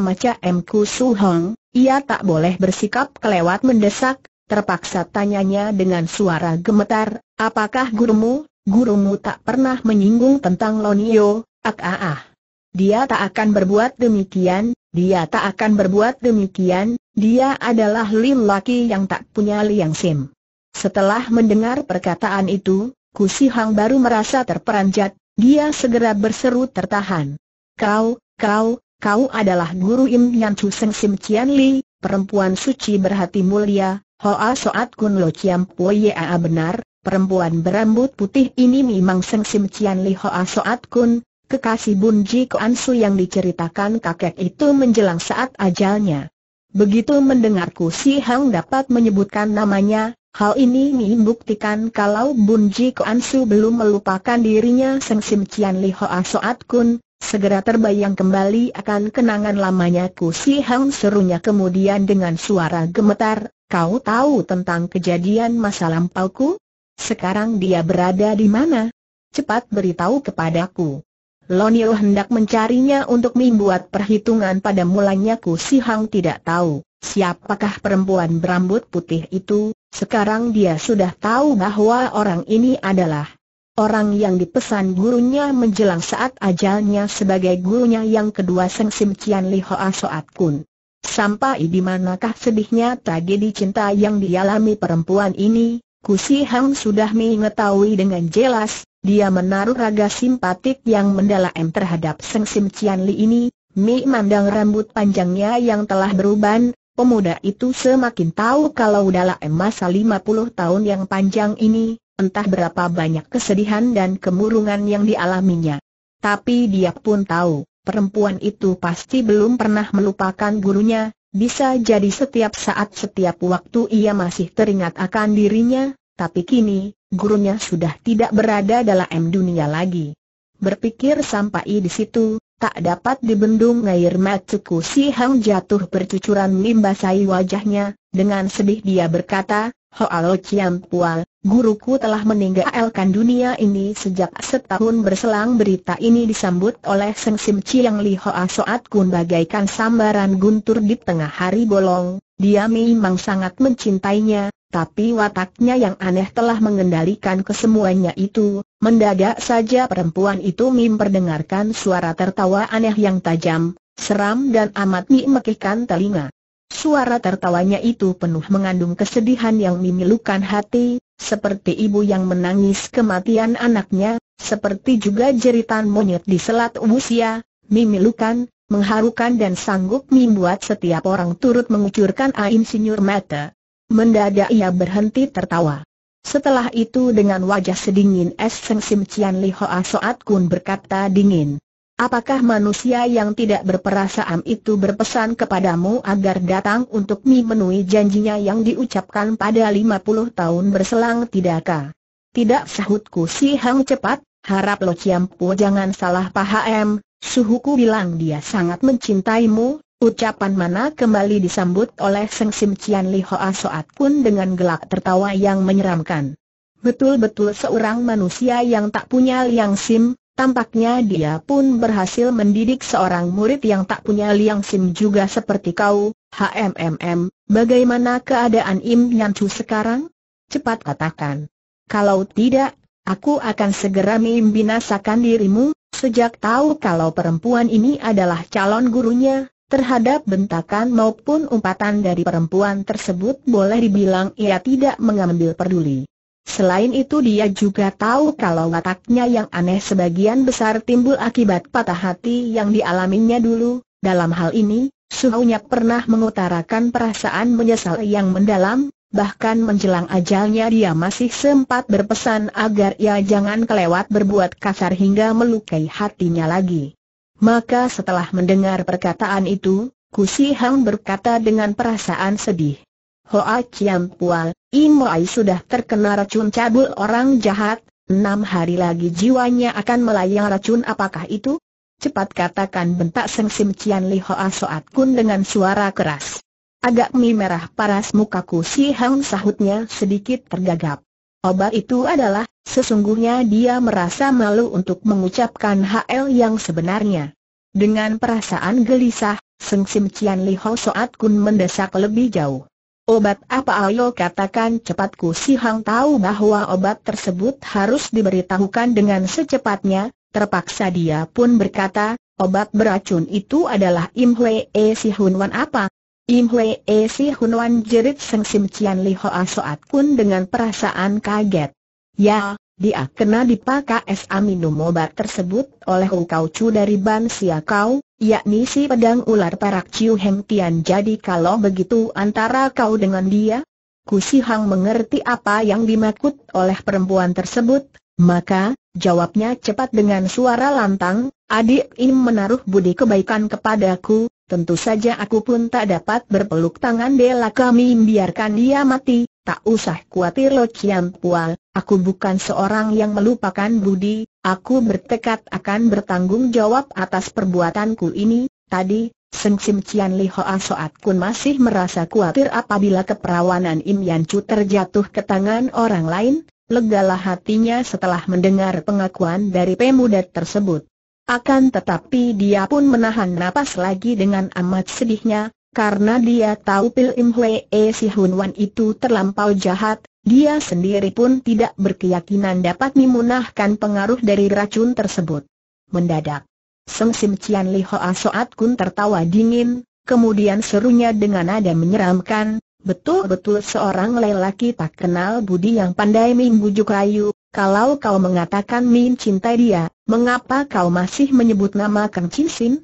Ku Su Hong. Ia tak boleh bersikap kelewat mendesak, terpaksa tanyanya dengan suara gemetar, apakah gurumu, gurumu tak pernah menyinggung tentang Lonio, ak ah, ah ah. Dia tak akan berbuat demikian, dia tak akan berbuat demikian, dia adalah lil Laki yang tak punya liang sim. Setelah mendengar perkataan itu, Kusi Hang baru merasa terperanjat, dia segera berseru tertahan. Kau, kau, kau adalah guru Im Nyan Chu Seng Sim Cian Li, perempuan suci berhati mulia, Hoa Soat Kun Lo Chiam Po A benar, perempuan berambut putih ini memang Seng Sim Cian Li Hoa Soat Kun, kekasih Bun Ji Su yang diceritakan kakek itu menjelang saat ajalnya. Begitu mendengarku si Hang dapat menyebutkan namanya, hal ini membuktikan kalau Bun Ji Kuan Su belum melupakan dirinya Seng Sim Cian Li Hoa Soat Kun, Segera terbayang kembali akan kenangan lamanya Ku Si Hang serunya kemudian dengan suara gemetar, kau tahu tentang kejadian masa lampauku? Sekarang dia berada di mana? Cepat beritahu kepadaku. Lonio hendak mencarinya untuk membuat perhitungan pada mulanya Ku Si Hang tidak tahu siapakah perempuan berambut putih itu, sekarang dia sudah tahu bahwa orang ini adalah Orang yang dipesan gurunya menjelang saat ajalnya sebagai gurunya yang kedua Seng Sim Cian Li Hoa Soat Kun. Sampai di manakah sedihnya tragedi cinta yang dialami perempuan ini, Kusi Hang sudah mengetahui dengan jelas, dia menaruh raga simpatik yang mendalam terhadap Seng Sim Cian Li ini, Mi mandang rambut panjangnya yang telah beruban, pemuda itu semakin tahu kalau dalam masa 50 tahun yang panjang ini, entah berapa banyak kesedihan dan kemurungan yang dialaminya. Tapi dia pun tahu, perempuan itu pasti belum pernah melupakan gurunya, bisa jadi setiap saat setiap waktu ia masih teringat akan dirinya, tapi kini, gurunya sudah tidak berada dalam dunia lagi. Berpikir sampai di situ, tak dapat dibendung air matsuku si Hang jatuh bercucuran membasahi wajahnya, dengan sedih dia berkata, Hoalo Chiam Pua, guruku telah meninggalkan dunia ini sejak setahun berselang berita ini disambut oleh Seng Sim Chiang Li Hoa Soat Kun bagaikan sambaran guntur di tengah hari bolong, dia memang sangat mencintainya, tapi wataknya yang aneh telah mengendalikan kesemuanya itu, mendadak saja perempuan itu memperdengarkan suara tertawa aneh yang tajam, seram dan amat memekihkan telinga. Suara tertawanya itu penuh mengandung kesedihan yang memilukan hati, seperti ibu yang menangis kematian anaknya, seperti juga jeritan monyet di selat usia, memilukan, mengharukan dan sanggup membuat setiap orang turut mengucurkan air sinyur mata. Mendadak ia berhenti tertawa. Setelah itu dengan wajah sedingin es Seng Sim Cian Li Hoa Soat Kun berkata dingin. Apakah manusia yang tidak berperasaan itu berpesan kepadamu agar datang untuk memenuhi janjinya yang diucapkan pada 50 tahun berselang tidakkah? Tidak sahutku si Hang cepat, harap Lo Ciampu jangan salah paham, suhuku bilang dia sangat mencintaimu, ucapan mana kembali disambut oleh Seng Sim Cian Li Hoa Soat Kun dengan gelak tertawa yang menyeramkan. Betul-betul seorang manusia yang tak punya liang sim, Tampaknya dia pun berhasil mendidik seorang murid yang tak punya liang sim juga seperti kau, HMMM, bagaimana keadaan Im Nyancu sekarang? Cepat katakan. Kalau tidak, aku akan segera membinasakan dirimu, sejak tahu kalau perempuan ini adalah calon gurunya, terhadap bentakan maupun umpatan dari perempuan tersebut boleh dibilang ia tidak mengambil peduli. Selain itu dia juga tahu kalau wataknya yang aneh sebagian besar timbul akibat patah hati yang dialaminya dulu, dalam hal ini, Suhunya pernah mengutarakan perasaan menyesal yang mendalam, bahkan menjelang ajalnya dia masih sempat berpesan agar ia jangan kelewat berbuat kasar hingga melukai hatinya lagi. Maka setelah mendengar perkataan itu, Kusi Hang berkata dengan perasaan sedih. Hoa Chiam Pual, Imai sudah terkena racun cabul orang jahat, enam hari lagi jiwanya akan melayang racun apakah itu? Cepat katakan bentak Seng Sim Cian Li Hoa Soat Kun dengan suara keras. Agak mi merah paras mukaku si Hang sahutnya sedikit tergagap. Obat itu adalah, sesungguhnya dia merasa malu untuk mengucapkan HL yang sebenarnya. Dengan perasaan gelisah, Seng Sim Cian Li Hoa Soat Kun mendesak lebih jauh. Obat apa ayo katakan cepatku si Hang tahu bahwa obat tersebut harus diberitahukan dengan secepatnya, terpaksa dia pun berkata, obat beracun itu adalah Im e Si Hun Wan apa? Im e Si Hun Wan jerit Seng Sim Cian Li Hoa Soat Kun dengan perasaan kaget. Ya, dia kena dipakai sa minum obat tersebut oleh Wu Kau Chu dari Ban Sia Kau, yakni si pedang ular perak Chiu Heng Tian jadi kalau begitu antara kau dengan dia? Si Hang mengerti apa yang dimaksud oleh perempuan tersebut, maka, jawabnya cepat dengan suara lantang, adik Im menaruh budi kebaikan kepadaku, tentu saja aku pun tak dapat berpeluk tangan Dela kami biarkan dia mati, Tak usah khawatir Lo Chiam Pual, aku bukan seorang yang melupakan budi, aku bertekad akan bertanggung jawab atas perbuatanku ini, tadi, Seng Sim Cian Li Hoa Soat Kun masih merasa khawatir apabila keperawanan Im Yan Chu terjatuh ke tangan orang lain, legalah hatinya setelah mendengar pengakuan dari pemuda tersebut. Akan tetapi dia pun menahan napas lagi dengan amat sedihnya, karena dia tahu Pil Im Hwee Si Hun Wan itu terlampau jahat, dia sendiri pun tidak berkeyakinan dapat memunahkan pengaruh dari racun tersebut. Mendadak, Seng Sim Cian Li Hoa Soat Kun tertawa dingin, kemudian serunya dengan nada menyeramkan, Betul-betul seorang lelaki tak kenal budi yang pandai membujuk rayu, kalau kau mengatakan Min cintai dia, mengapa kau masih menyebut nama Kang Chin Sin?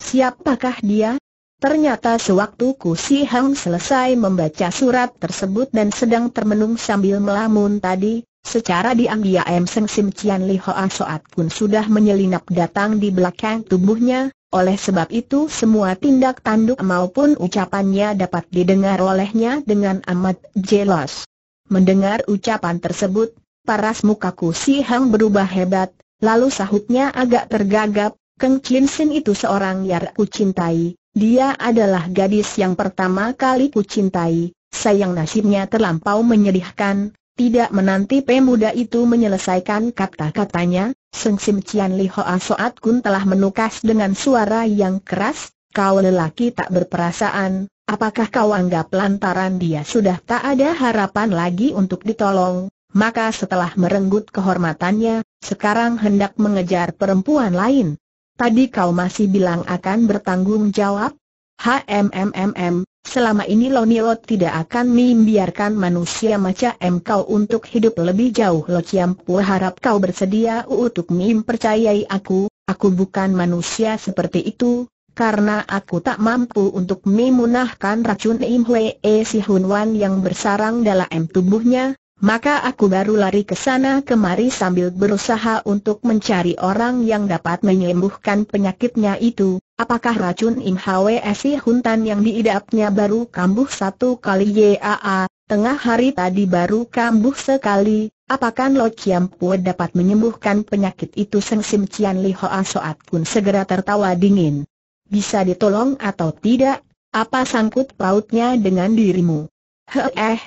Siapakah dia? Ternyata sewaktu Ku Si Hang selesai membaca surat tersebut dan sedang termenung sambil melamun tadi, secara diam-diam Seng Sim Cian Li Hoa Soat Kun sudah menyelinap datang di belakang tubuhnya, oleh sebab itu semua tindak tanduk maupun ucapannya dapat didengar olehnya dengan amat jelas. Mendengar ucapan tersebut, paras muka Ku Si Hang berubah hebat, lalu sahutnya agak tergagap, Keng Chin Sin itu seorang yang ku cintai, dia adalah gadis yang pertama kali ku cintai, sayang nasibnya terlampau menyedihkan, tidak menanti pemuda itu menyelesaikan kata-katanya, Seng Sim Cian Li Hoa Soat Kun telah menukas dengan suara yang keras, kau lelaki tak berperasaan, apakah kau anggap lantaran dia sudah tak ada harapan lagi untuk ditolong? Maka setelah merenggut kehormatannya, sekarang hendak mengejar perempuan lain, Tadi kau masih bilang akan bertanggung jawab? HMMMM, selama ini Lonio tidak akan membiarkan manusia macam kau untuk hidup lebih jauh Lo Ciampu harap kau bersedia untuk mempercayai aku, aku bukan manusia seperti itu, karena aku tak mampu untuk memunahkan racun Im Hwee Si Hun Wan yang bersarang dalam tubuhnya, maka aku baru lari ke sana kemari sambil berusaha untuk mencari orang yang dapat menyembuhkan penyakitnya itu. Apakah racun Si Huntan yang diidapnya baru kambuh satu kali YAA, tengah hari tadi baru kambuh sekali, apakah Lo Chiam Pue dapat menyembuhkan penyakit itu Seng Sim Cian Li Hoa Soat pun segera tertawa dingin. Bisa ditolong atau tidak, apa sangkut pautnya dengan dirimu? Heh,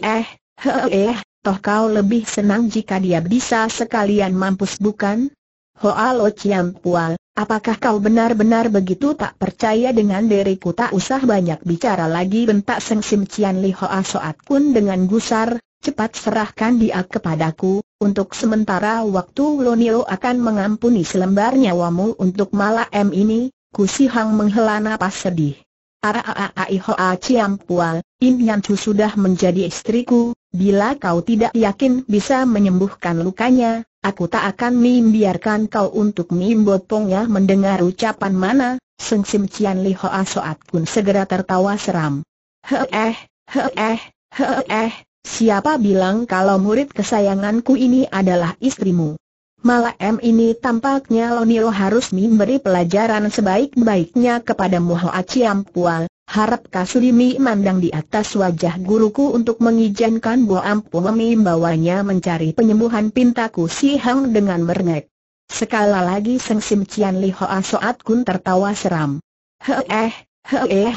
heh, Heh, eh, toh kau lebih senang jika dia bisa sekalian mampus bukan? Hoa Lo Chiam Pual, apakah kau benar-benar begitu tak percaya dengan diriku tak usah banyak bicara lagi bentak Seng Sim Cian Li Hoa Soat Kun dengan gusar, cepat serahkan dia kepadaku, untuk sementara waktu Nilo akan mengampuni selembar nyawamu untuk malam ini, Kusi Hang menghela napas sedih. Araai Hoa Ciam Pual, Im yang Chu sudah menjadi istriku, Bila kau tidak yakin bisa menyembuhkan lukanya, aku tak akan membiarkan kau untuk mimbotongnya mendengar ucapan mana, Seng Sim Cian Li Hoa Soat pun segera tertawa seram. Heeh, heeh, heeh, siapa bilang kalau murid kesayanganku ini adalah istrimu? Malam ini tampaknya Lonilo harus memberi pelajaran sebaik-baiknya kepada Mohoa Pual. Harap Kasudimi mandang di atas wajah guruku untuk mengizinkan Bu Ampu membawanya mencari penyembuhan pintaku si Hang dengan merengek. Sekala lagi Seng Sim Cian Li Hoa Soat Kun tertawa seram. he eh, he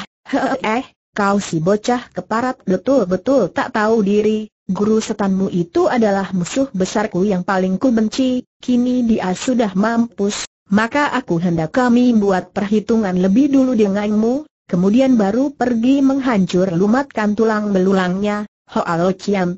eh, Kau si bocah keparat betul-betul tak tahu diri, guru setanmu itu adalah musuh besarku yang paling ku benci, kini dia sudah mampus, maka aku hendak kami buat perhitungan lebih dulu denganmu, kemudian baru pergi menghancur lumatkan tulang belulangnya, Hoalo Ciam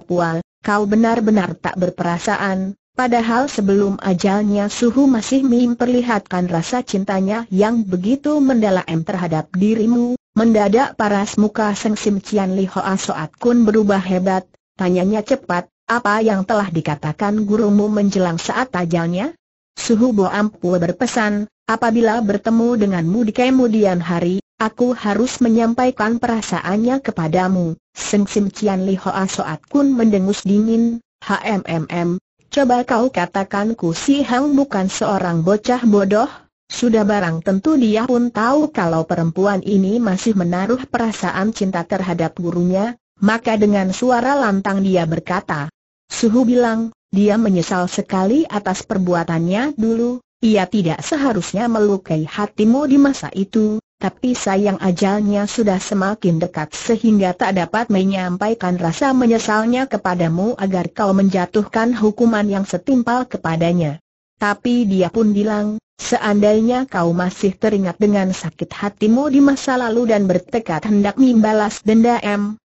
kau benar-benar tak berperasaan, padahal sebelum ajalnya Suhu masih memperlihatkan rasa cintanya yang begitu mendalam terhadap dirimu, Mendadak paras muka Seng Sim Cian Li Hoa Soat Kun berubah hebat, tanyanya cepat, apa yang telah dikatakan gurumu menjelang saat tajalnya? Suhu Bo Ampu berpesan, apabila bertemu denganmu di kemudian hari, aku harus menyampaikan perasaannya kepadamu. Seng Sim Cian Li Hoa Soat Kun mendengus dingin, HMMM, coba kau katakan ku si Hang bukan seorang bocah bodoh? Sudah barang tentu dia pun tahu kalau perempuan ini masih menaruh perasaan cinta terhadap gurunya, maka dengan suara lantang dia berkata, Suhu bilang, dia menyesal sekali atas perbuatannya dulu, ia tidak seharusnya melukai hatimu di masa itu, tapi sayang ajalnya sudah semakin dekat sehingga tak dapat menyampaikan rasa menyesalnya kepadamu agar kau menjatuhkan hukuman yang setimpal kepadanya. Tapi dia pun bilang, Seandainya kau masih teringat dengan sakit hatimu di masa lalu dan bertekad hendak membalas denda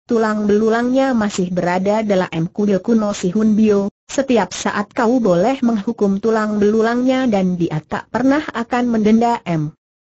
tulang belulangnya masih berada dalam M kuno si Hun Bio, setiap saat kau boleh menghukum tulang belulangnya dan dia tak pernah akan mendenda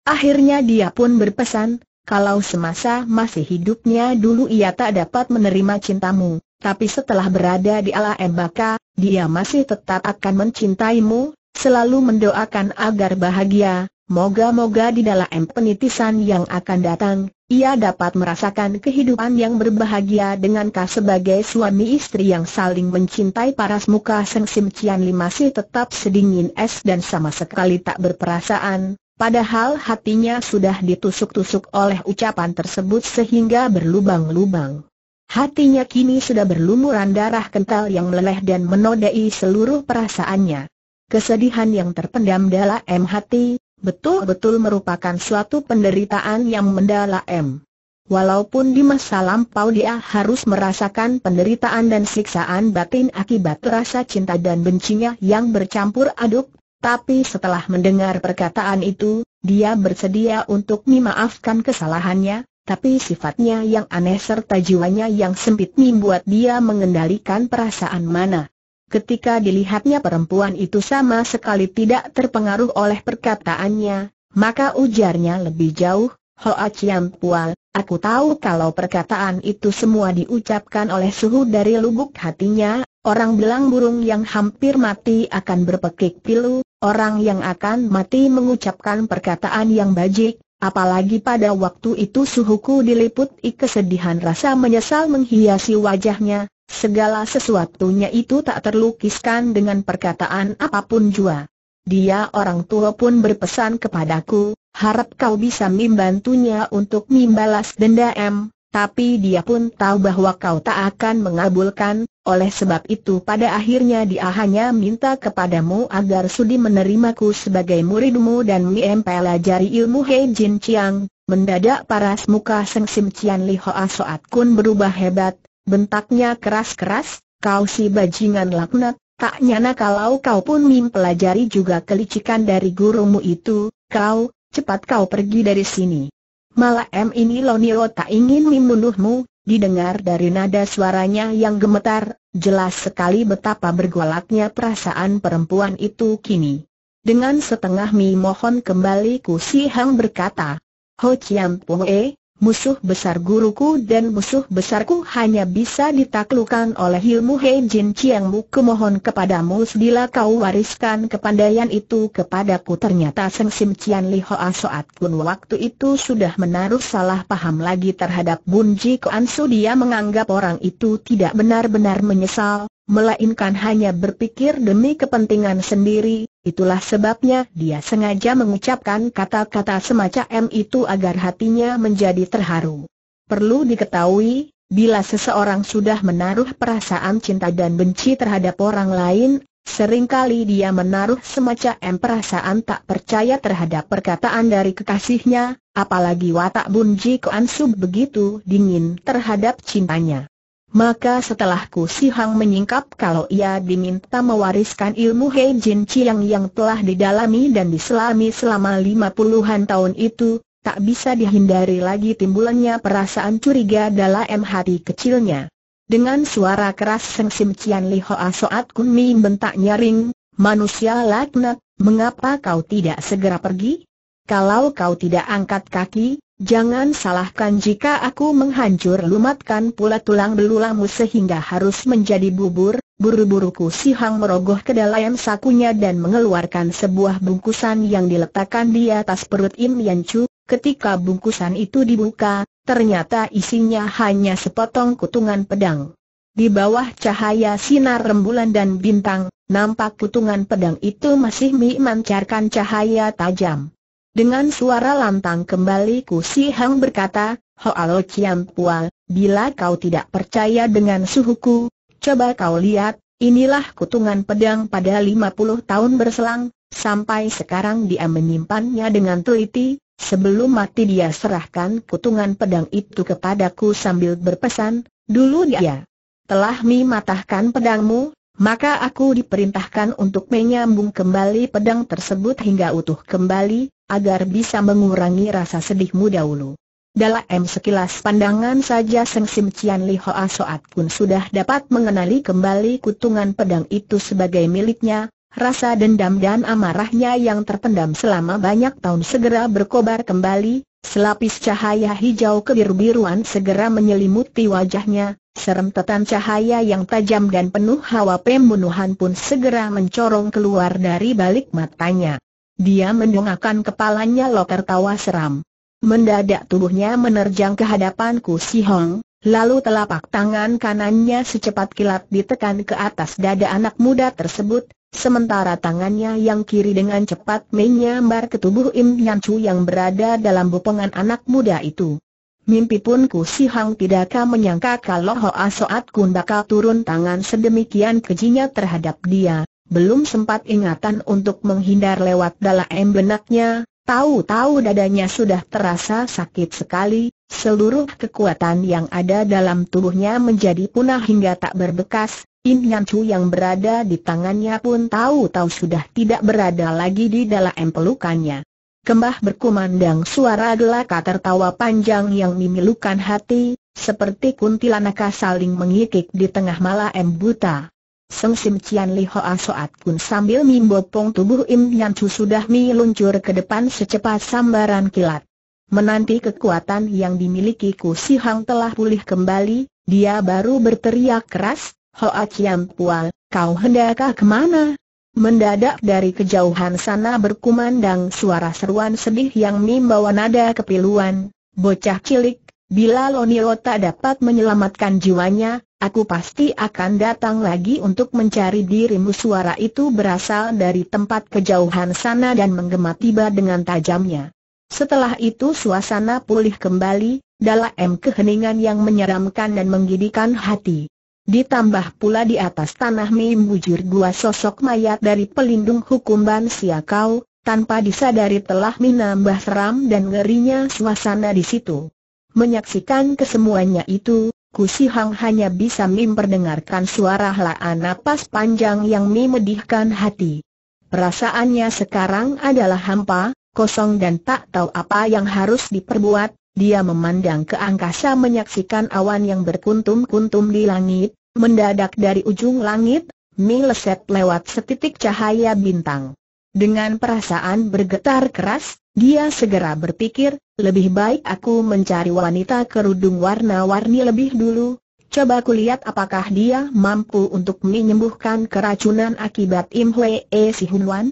Akhirnya dia pun berpesan, kalau semasa masih hidupnya dulu ia tak dapat menerima cintamu, tapi setelah berada di alam baka, dia masih tetap akan mencintaimu, selalu mendoakan agar bahagia, moga-moga di dalam penitisan yang akan datang, ia dapat merasakan kehidupan yang berbahagia dengan kas sebagai suami istri yang saling mencintai paras muka Seng Sim Cian Li masih tetap sedingin es dan sama sekali tak berperasaan, padahal hatinya sudah ditusuk-tusuk oleh ucapan tersebut sehingga berlubang-lubang. Hatinya kini sudah berlumuran darah kental yang meleleh dan menodai seluruh perasaannya. Kesedihan yang terpendam dalam hati, betul-betul merupakan suatu penderitaan yang mendalam. Walaupun di masa lampau dia harus merasakan penderitaan dan siksaan batin akibat rasa cinta dan bencinya yang bercampur aduk, tapi setelah mendengar perkataan itu, dia bersedia untuk memaafkan kesalahannya, tapi sifatnya yang aneh serta jiwanya yang sempit membuat dia mengendalikan perasaan mana Ketika dilihatnya perempuan itu sama sekali tidak terpengaruh oleh perkataannya, maka ujarnya lebih jauh, Hoa Chiam Pual, aku tahu kalau perkataan itu semua diucapkan oleh suhu dari lubuk hatinya, orang belang burung yang hampir mati akan berpekik pilu, orang yang akan mati mengucapkan perkataan yang bajik, apalagi pada waktu itu suhuku diliputi kesedihan rasa menyesal menghiasi wajahnya, Segala sesuatunya itu tak terlukiskan dengan perkataan apapun jua. Dia orang tua pun berpesan kepadaku, harap kau bisa membantunya untuk membalas denda M, tapi dia pun tahu bahwa kau tak akan mengabulkan, oleh sebab itu pada akhirnya dia hanya minta kepadamu agar sudi menerimaku sebagai muridmu dan mempelajari ilmu He Jin Chiang. Mendadak paras muka Seng Sim Cian Li Hoa Soat Kun berubah hebat, Bentaknya keras-keras, kau si bajingan laknat, tak nyana kalau kau pun mempelajari juga kelicikan dari gurumu itu, kau, cepat kau pergi dari sini. Malah M ini Lonio tak ingin membunuhmu, didengar dari nada suaranya yang gemetar, jelas sekali betapa bergolaknya perasaan perempuan itu kini. Dengan setengah mi mohon kembali Ku Si Hang berkata, Ho Chiam Pue, musuh besar guruku dan musuh besarku hanya bisa ditaklukan oleh ilmu Hei Jin Chiangmu kemohon kepadamu sedila kau wariskan kepandaian itu kepadaku ternyata Seng Sim Chian Li Hoa Soat Kun waktu itu sudah menaruh salah paham lagi terhadap Bun Ji Kuan Su dia menganggap orang itu tidak benar-benar menyesal, melainkan hanya berpikir demi kepentingan sendiri, itulah sebabnya dia sengaja mengucapkan kata-kata semacam itu agar hatinya menjadi terharu. Perlu diketahui, bila seseorang sudah menaruh perasaan cinta dan benci terhadap orang lain, Seringkali dia menaruh semacam perasaan tak percaya terhadap perkataan dari kekasihnya, apalagi watak Bunji Koan begitu dingin terhadap cintanya. Maka setelahku Si Hang menyingkap kalau ia diminta mewariskan ilmu Hei Jin Chiang yang telah didalami dan diselami selama lima puluhan tahun itu, tak bisa dihindari lagi timbulannya perasaan curiga dalam hati kecilnya. Dengan suara keras Seng Sim Cian Li Hoa Soat Kun Mi bentak nyaring, manusia laknat, mengapa kau tidak segera pergi? Kalau kau tidak angkat kaki, Jangan salahkan jika aku menghancur lumatkan pula tulang belulangmu sehingga harus menjadi bubur, buru-buruku si Hang merogoh ke dalam sakunya dan mengeluarkan sebuah bungkusan yang diletakkan di atas perut Im Yan Chu, ketika bungkusan itu dibuka, ternyata isinya hanya sepotong kutungan pedang. Di bawah cahaya sinar rembulan dan bintang, nampak kutungan pedang itu masih memancarkan cahaya tajam. Dengan suara lantang kembali Ku Si Hang berkata, Hoalo Chiam Pual, bila kau tidak percaya dengan suhuku, coba kau lihat, inilah kutungan pedang pada 50 tahun berselang, sampai sekarang dia menyimpannya dengan teliti, sebelum mati dia serahkan kutungan pedang itu kepadaku sambil berpesan, dulu dia telah mematahkan pedangmu, maka aku diperintahkan untuk menyambung kembali pedang tersebut hingga utuh kembali, agar bisa mengurangi rasa sedihmu dahulu. Dalam sekilas pandangan saja Seng Sim Cian Li Hoa Soat pun sudah dapat mengenali kembali kutungan pedang itu sebagai miliknya, rasa dendam dan amarahnya yang terpendam selama banyak tahun segera berkobar kembali, selapis cahaya hijau kebiru-biruan segera menyelimuti wajahnya, serentetan cahaya yang tajam dan penuh hawa pembunuhan pun segera mencorong keluar dari balik matanya. Dia mendongakkan kepalanya loker tawa seram. Mendadak tubuhnya menerjang ke hadapan Si Hong, lalu telapak tangan kanannya secepat kilat ditekan ke atas dada anak muda tersebut, sementara tangannya yang kiri dengan cepat menyambar ke tubuh Im Nyan Chu yang berada dalam bopongan anak muda itu. Mimpi pun Si Hong tidakkah menyangka kalau Hoa Soat Kun bakal turun tangan sedemikian kejinya terhadap dia, belum sempat ingatan untuk menghindar lewat dalam benaknya, tahu-tahu dadanya sudah terasa sakit sekali, seluruh kekuatan yang ada dalam tubuhnya menjadi punah hingga tak berbekas, In Yan Chu yang berada di tangannya pun tahu-tahu sudah tidak berada lagi di dalam pelukannya. Kembah berkumandang suara gelaka tertawa panjang yang memilukan hati, seperti kuntilanak saling mengikik di tengah malam buta. Sim Cian Li Hoa Soat Kun sambil mimbopong tubuh Im Nyan Chu sudah meluncur ke depan secepat sambaran kilat. Menanti kekuatan yang dimiliki Ku Si Hang telah pulih kembali, dia baru berteriak keras, Hoa Ciam Pual, kau hendakkah kemana? Mendadak dari kejauhan sana berkumandang suara seruan sedih yang membawa nada kepiluan, bocah cilik Bila Lonio tak dapat menyelamatkan jiwanya, aku pasti akan datang lagi untuk mencari dirimu suara itu berasal dari tempat kejauhan sana dan menggema tiba dengan tajamnya. Setelah itu suasana pulih kembali, dalam keheningan yang menyeramkan dan menggidikan hati. Ditambah pula di atas tanah mimbujir gua sosok mayat dari pelindung hukum Ban Siakau, tanpa disadari telah menambah seram dan ngerinya suasana di situ. Menyaksikan kesemuanya itu, Kusi Hang hanya bisa memperdengarkan suara helaan napas panjang yang memedihkan hati. Perasaannya sekarang adalah hampa, kosong dan tak tahu apa yang harus diperbuat, dia memandang ke angkasa menyaksikan awan yang berkuntum-kuntum di langit, mendadak dari ujung langit, meleset lewat setitik cahaya bintang. Dengan perasaan bergetar keras, dia segera berpikir, lebih baik aku mencari wanita kerudung warna-warni lebih dulu. Coba kulihat apakah dia mampu untuk menyembuhkan keracunan akibat Im E Si Hun Wan.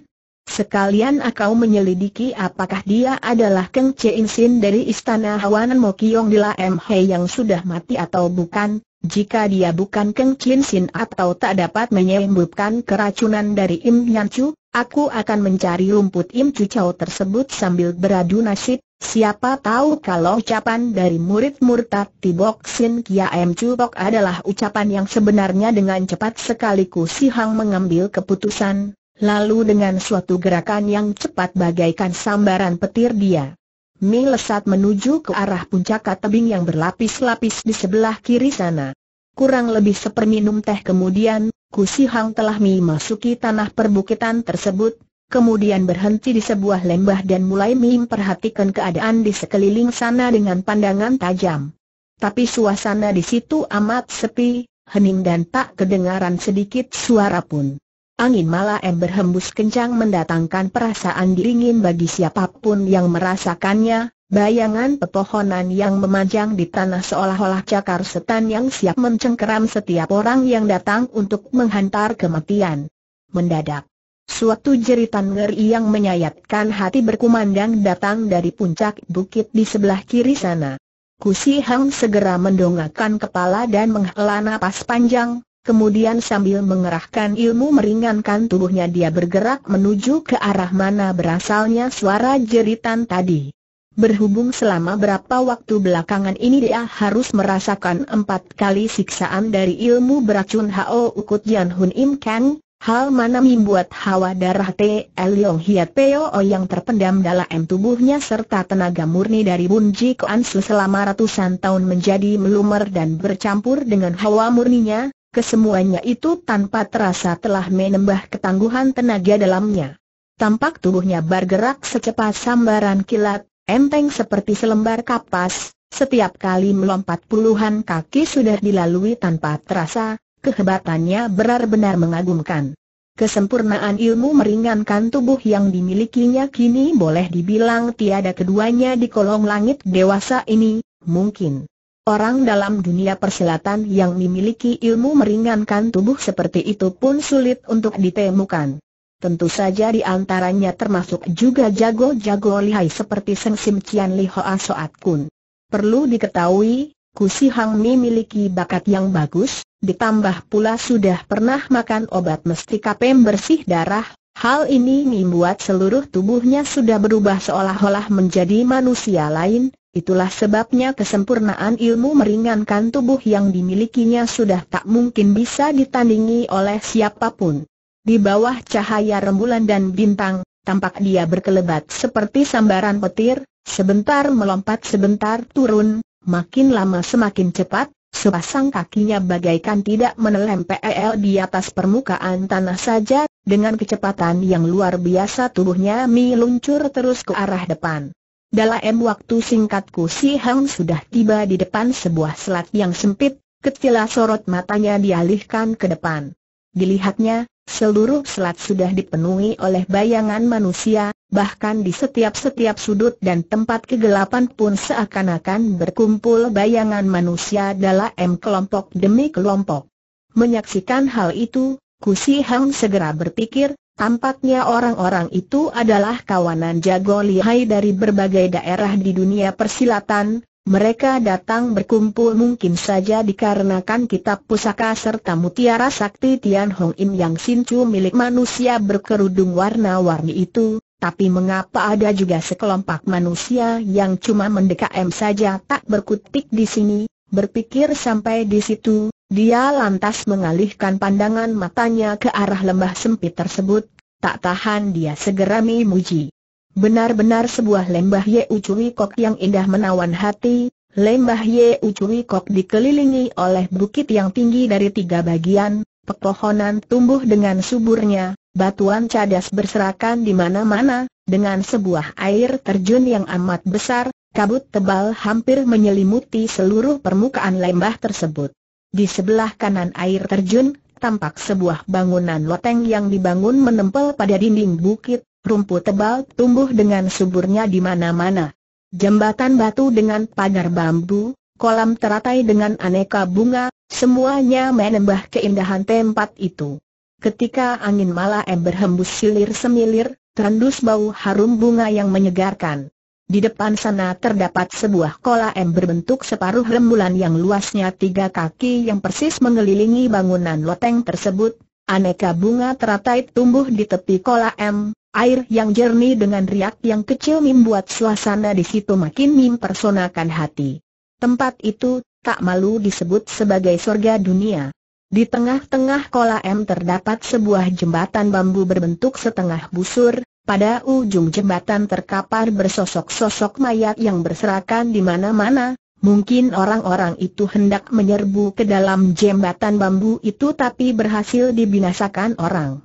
Sekalian akau menyelidiki apakah dia adalah Keng In Sin dari Istana Hawanan Kiong di La He yang sudah mati atau bukan. Jika dia bukan Keng In Sin atau tak dapat menyembuhkan keracunan dari Im Nyan Chu, Aku akan mencari rumput Im Cucau tersebut sambil beradu nasib, siapa tahu kalau ucapan dari murid murtad Tibok Sin Kia Im Chu adalah ucapan yang sebenarnya dengan cepat sekali sihang mengambil keputusan, lalu dengan suatu gerakan yang cepat bagaikan sambaran petir dia. Mi lesat menuju ke arah puncak tebing yang berlapis-lapis di sebelah kiri sana. Kurang lebih seperminum teh kemudian, Kusi Hang telah memasuki tanah perbukitan tersebut, kemudian berhenti di sebuah lembah dan mulai memperhatikan keadaan di sekeliling sana dengan pandangan tajam. Tapi suasana di situ amat sepi, hening dan tak kedengaran sedikit suara pun. Angin malam berhembus kencang mendatangkan perasaan dingin bagi siapapun yang merasakannya, Bayangan pepohonan yang memanjang di tanah seolah-olah cakar setan yang siap mencengkeram setiap orang yang datang untuk menghantar kematian. Mendadak, suatu jeritan ngeri yang menyayatkan hati berkumandang datang dari puncak bukit di sebelah kiri sana. Kusi Hang segera mendongakkan kepala dan menghela napas panjang, kemudian sambil mengerahkan ilmu meringankan tubuhnya dia bergerak menuju ke arah mana berasalnya suara jeritan tadi. Berhubung selama berapa waktu belakangan ini dia harus merasakan empat kali siksaan dari ilmu beracun Hao Ukut Yan Hun Im Kang, hal mana membuat hawa darah T. L. Yong Hiat Peo yang terpendam dalam tubuhnya serta tenaga murni dari Bun Ji Koan selama ratusan tahun menjadi melumer dan bercampur dengan hawa murninya, kesemuanya itu tanpa terasa telah menambah ketangguhan tenaga dalamnya. Tampak tubuhnya bergerak secepat sambaran kilat, Enteng seperti selembar kapas, setiap kali melompat puluhan kaki sudah dilalui tanpa terasa, kehebatannya benar-benar mengagumkan. Kesempurnaan ilmu meringankan tubuh yang dimilikinya kini boleh dibilang tiada keduanya di kolong langit dewasa ini, mungkin. Orang dalam dunia perselatan yang memiliki ilmu meringankan tubuh seperti itu pun sulit untuk ditemukan. Tentu saja di antaranya termasuk juga jago-jago lihai seperti Seng Sim Cian Li Hoa Soat Kun. Perlu diketahui, Kusi Hang Mi miliki bakat yang bagus, ditambah pula sudah pernah makan obat mestika pembersih darah, hal ini membuat seluruh tubuhnya sudah berubah seolah-olah menjadi manusia lain, itulah sebabnya kesempurnaan ilmu meringankan tubuh yang dimilikinya sudah tak mungkin bisa ditandingi oleh siapapun. Di bawah cahaya rembulan dan bintang, tampak dia berkelebat seperti sambaran petir, sebentar melompat sebentar turun, makin lama semakin cepat, sepasang kakinya bagaikan tidak menelem PEL di atas permukaan tanah saja, dengan kecepatan yang luar biasa tubuhnya meluncur terus ke arah depan. Dalam waktu singkatku si Hang sudah tiba di depan sebuah selat yang sempit, Kecilah sorot matanya dialihkan ke depan. Dilihatnya, Seluruh selat sudah dipenuhi oleh bayangan manusia, bahkan di setiap-setiap sudut dan tempat kegelapan pun seakan-akan berkumpul bayangan manusia dalam kelompok demi kelompok. Menyaksikan hal itu, Kusi Hang segera berpikir, tampaknya orang-orang itu adalah kawanan jago lihai dari berbagai daerah di dunia persilatan, mereka datang berkumpul mungkin saja dikarenakan kitab pusaka serta mutiara sakti Tian Hong Im yang sincu milik manusia berkerudung warna-warni itu, tapi mengapa ada juga sekelompok manusia yang cuma mendekam saja tak berkutik di sini? Berpikir sampai di situ, dia lantas mengalihkan pandangan matanya ke arah lembah sempit tersebut, tak tahan dia segera memuji. Benar-benar sebuah lembah Ye Ucuri Kok yang indah menawan hati, lembah Ye Ucuri Kok dikelilingi oleh bukit yang tinggi dari tiga bagian, pepohonan tumbuh dengan suburnya, batuan cadas berserakan di mana-mana, dengan sebuah air terjun yang amat besar, kabut tebal hampir menyelimuti seluruh permukaan lembah tersebut. Di sebelah kanan air terjun, tampak sebuah bangunan loteng yang dibangun menempel pada dinding bukit, rumput tebal tumbuh dengan suburnya di mana-mana. Jembatan batu dengan pagar bambu, kolam teratai dengan aneka bunga, semuanya menambah keindahan tempat itu. Ketika angin malam berhembus silir semilir, terendus bau harum bunga yang menyegarkan. Di depan sana terdapat sebuah kolam berbentuk separuh rembulan yang luasnya tiga kaki yang persis mengelilingi bangunan loteng tersebut. Aneka bunga teratai tumbuh di tepi kolam, Air yang jernih dengan riak yang kecil membuat suasana di situ makin mempersonakan hati. Tempat itu tak malu disebut sebagai surga dunia. Di tengah-tengah kolam terdapat sebuah jembatan bambu berbentuk setengah busur, pada ujung jembatan terkapar bersosok-sosok mayat yang berserakan di mana-mana, mungkin orang-orang itu hendak menyerbu ke dalam jembatan bambu itu tapi berhasil dibinasakan orang.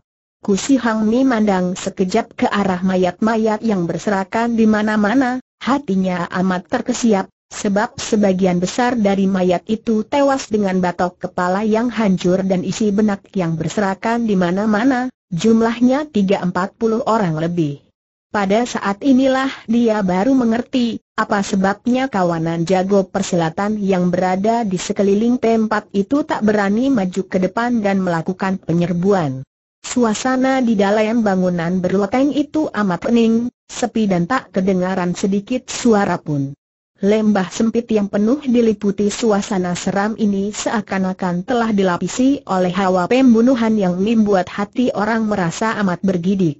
Kusi Hang Mi mandang sekejap ke arah mayat-mayat yang berserakan di mana-mana, hatinya amat terkesiap, sebab sebagian besar dari mayat itu tewas dengan batok kepala yang hancur dan isi benak yang berserakan di mana-mana, jumlahnya 340 orang lebih. Pada saat inilah dia baru mengerti, apa sebabnya kawanan jago perselatan yang berada di sekeliling tempat itu tak berani maju ke depan dan melakukan penyerbuan. Suasana di dalam bangunan berloteng itu amat pening, sepi dan tak kedengaran sedikit suara pun. Lembah sempit yang penuh diliputi suasana seram ini seakan-akan telah dilapisi oleh hawa pembunuhan yang membuat hati orang merasa amat bergidik.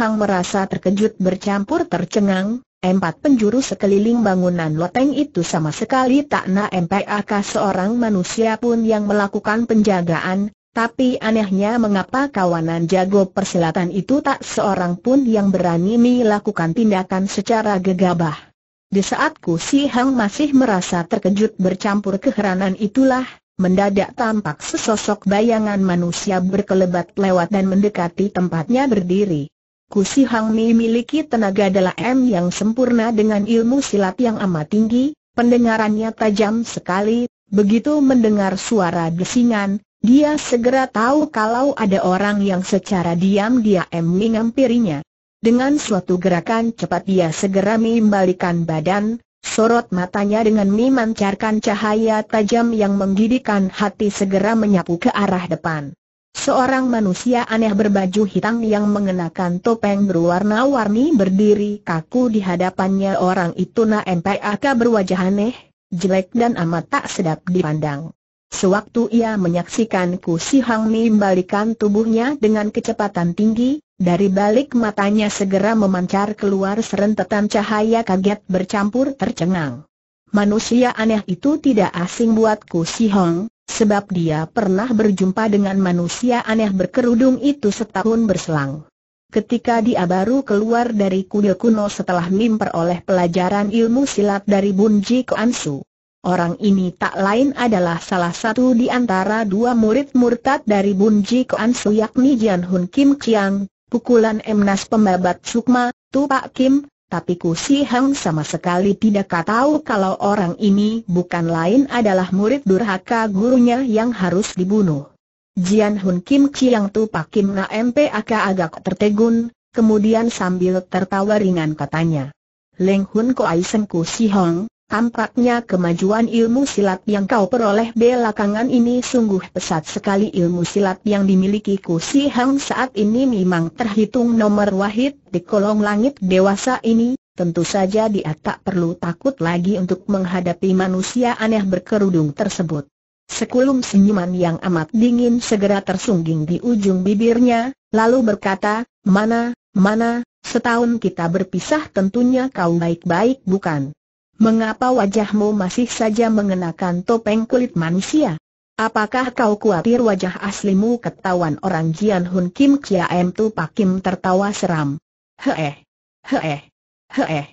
Hang merasa terkejut bercampur tercengang, empat penjuru sekeliling bangunan loteng itu sama sekali tak nampak seorang manusia pun yang melakukan penjagaan, tapi anehnya mengapa kawanan jago persilatan itu tak seorang pun yang berani melakukan tindakan secara gegabah. Di saat Ku Si Hang masih merasa terkejut bercampur keheranan itulah, mendadak tampak sesosok bayangan manusia berkelebat lewat dan mendekati tempatnya berdiri. Ku Si Hang memiliki tenaga dalam yang sempurna dengan ilmu silat yang amat tinggi, pendengarannya tajam sekali, begitu mendengar suara desingan, dia segera tahu kalau ada orang yang secara diam-diam menghampirinya. Dengan suatu gerakan cepat dia segera mengembalikan badan, sorot matanya dengan memancarkan cahaya tajam yang menggidikan hati segera menyapu ke arah depan. Seorang manusia aneh berbaju hitam yang mengenakan topeng berwarna-warni berdiri kaku di hadapannya orang itu nampaknya berwajah aneh, jelek dan amat tak sedap dipandang. Sewaktu ia menyaksikan Ku Si Hang Mi membalikan tubuhnya dengan kecepatan tinggi, dari balik matanya segera memancar keluar serentetan cahaya kaget bercampur tercengang. Manusia aneh itu tidak asing buat Ku Si Hong, sebab dia pernah berjumpa dengan manusia aneh berkerudung itu setahun berselang. Ketika dia baru keluar dari kuil kuno setelah memperoleh pelajaran ilmu silat dari Bunji Ansu. Orang ini tak lain adalah salah satu di antara dua murid murtad dari Bunji Koan Su yakni Jian Hun Kim Chiang, pukulan emnas pembabat sukma, Pak Kim, tapi Ku Si Hang sama sekali tidak tahu kalau orang ini bukan lain adalah murid durhaka gurunya yang harus dibunuh. Jian Hun Kim Chiang Pak Kim Na MPAK agak tertegun, kemudian sambil tertawa ringan katanya. Leng Hun Ko Aisen Ku Si Hong, Tampaknya kemajuan ilmu silat yang kau peroleh belakangan ini sungguh pesat sekali ilmu silat yang dimiliki Ku Si Hang saat ini memang terhitung nomor wahid di kolong langit dewasa ini, tentu saja dia tak perlu takut lagi untuk menghadapi manusia aneh berkerudung tersebut. Sekulum senyuman yang amat dingin segera tersungging di ujung bibirnya, lalu berkata, mana, mana, setahun kita berpisah tentunya kau baik-baik bukan? mengapa wajahmu masih saja mengenakan topeng kulit manusia? Apakah kau khawatir wajah aslimu ketahuan orang Jian Hun Kim M Tu Kim tertawa seram? Heeh, heeh, heeh.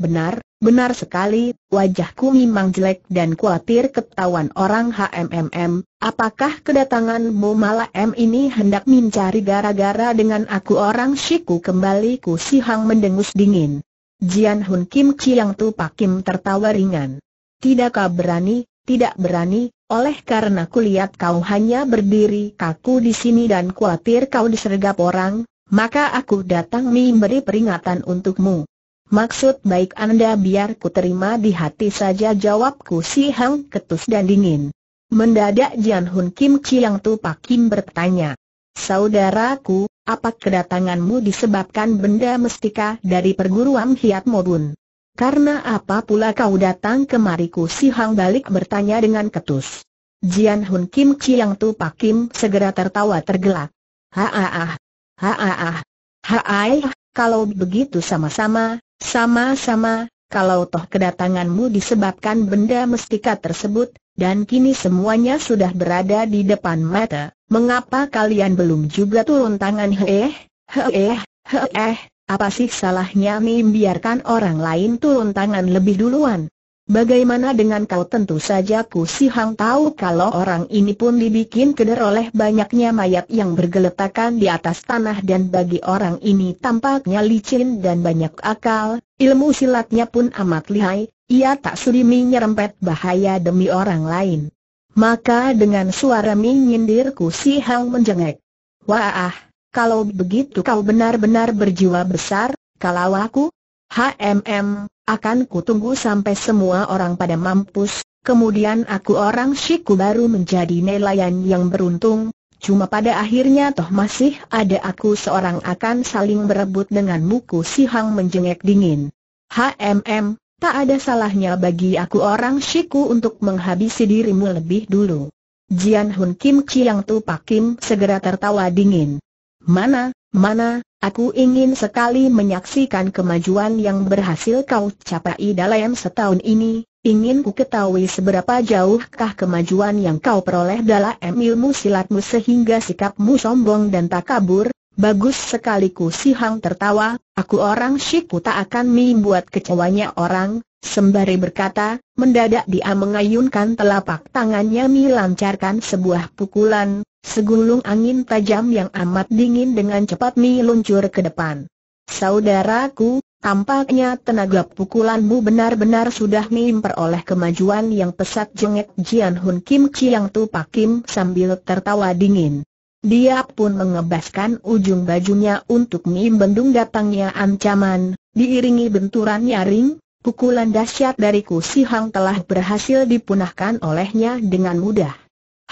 Benar, benar sekali, wajahku memang jelek dan khawatir ketahuan orang HMMM, apakah kedatanganmu malah M ini hendak mencari gara-gara dengan aku orang Shiku kembali ku Si Hang mendengus dingin. Jian Hun Kim Chiang Tu Kim tertawa ringan. Tidakkah berani, tidak berani, oleh karena kulihat kau hanya berdiri kaku di sini dan khawatir kau disergap orang, maka aku datang memberi peringatan untukmu. Maksud baik anda biar ku terima di hati saja jawabku si Hang ketus dan dingin. Mendadak Jian Hun Kim Chiang Tu Kim bertanya. Saudaraku, apa kedatanganmu disebabkan benda mestika dari perguruan Hiat Mobun? Karena apa pula kau datang kemariku si Hang balik bertanya dengan ketus. Jian Hun Kim Chiang Tu Pak Kim segera tertawa tergelak. Haaah, haaah, haaih, kalau begitu sama-sama, sama-sama, kalau toh kedatanganmu disebabkan benda mestika tersebut, dan kini semuanya sudah berada di depan mata. Mengapa kalian belum juga turun tangan heeh, heeh, heeh, apa sih salahnya membiarkan biarkan orang lain turun tangan lebih duluan? Bagaimana dengan kau tentu saja ku si hang tahu kalau orang ini pun dibikin keder oleh banyaknya mayat yang bergeletakan di atas tanah dan bagi orang ini tampaknya licin dan banyak akal, ilmu silatnya pun amat lihai, ia tak sudi menyerempet bahaya demi orang lain. Maka dengan suara menyindir Ku Si Hang menjengek. Wah, kalau begitu kau benar-benar berjiwa besar, kalau aku, HMM, akan kutunggu sampai semua orang pada mampus, kemudian aku orang Siku baru menjadi nelayan yang beruntung, cuma pada akhirnya toh masih ada aku seorang akan saling berebut denganmu muku si Hang menjengek dingin. HMM, Tak ada salahnya bagi aku orang Shiku untuk menghabisi dirimu lebih dulu. Jian Hun Kim Chiang Tu Pakim segera tertawa dingin. Mana, mana, aku ingin sekali menyaksikan kemajuan yang berhasil kau capai dalam setahun ini, ingin ku ketahui seberapa jauhkah kemajuan yang kau peroleh dalam ilmu silatmu sehingga sikapmu sombong dan tak kabur. Bagus sekali Ku Si Hang tertawa, aku orang Shiku tak akan membuat kecewanya orang, sembari berkata, mendadak dia mengayunkan telapak tangannya melancarkan sebuah pukulan, segulung angin tajam yang amat dingin dengan cepat meluncur ke depan. Saudaraku, Tampaknya tenaga pukulanmu benar-benar sudah memperoleh kemajuan yang pesat jengek Jian Hun Kim Chiang Tu Pakim sambil tertawa dingin. Dia pun mengebaskan ujung bajunya untuk membendung datangnya ancaman, diiringi benturan nyaring, pukulan dahsyat dari Kusi Hang telah berhasil dipunahkan olehnya dengan mudah.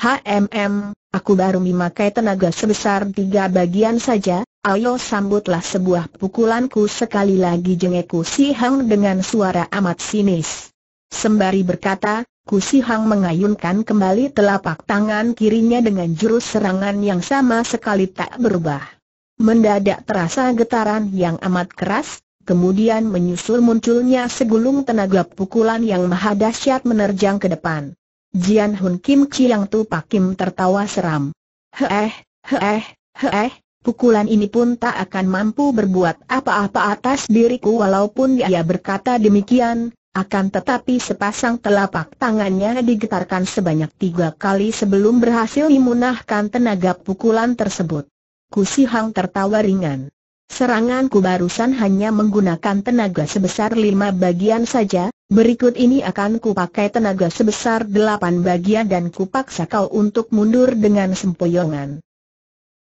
HMM, aku baru memakai tenaga sebesar tiga bagian saja, ayo sambutlah sebuah pukulanku sekali lagi jengeku Si Hang dengan suara amat sinis. Sembari berkata, Kusihang mengayunkan kembali telapak tangan kirinya dengan jurus serangan yang sama sekali tak berubah. Mendadak terasa getaran yang amat keras, kemudian menyusul munculnya segulung tenaga pukulan yang maha dahsyat menerjang ke depan. Jian Hun Kim Chiang Tu Pak Kim tertawa seram. Heeh, heeh, heeh, pukulan ini pun tak akan mampu berbuat apa-apa atas diriku walaupun dia berkata demikian, akan tetapi sepasang telapak tangannya digetarkan sebanyak tiga kali sebelum berhasil dimunahkan tenaga pukulan tersebut. Kusihang tertawa ringan. Seranganku barusan hanya menggunakan tenaga sebesar lima bagian saja, berikut ini akan kupakai tenaga sebesar delapan bagian dan kupaksa kau untuk mundur dengan sempoyongan.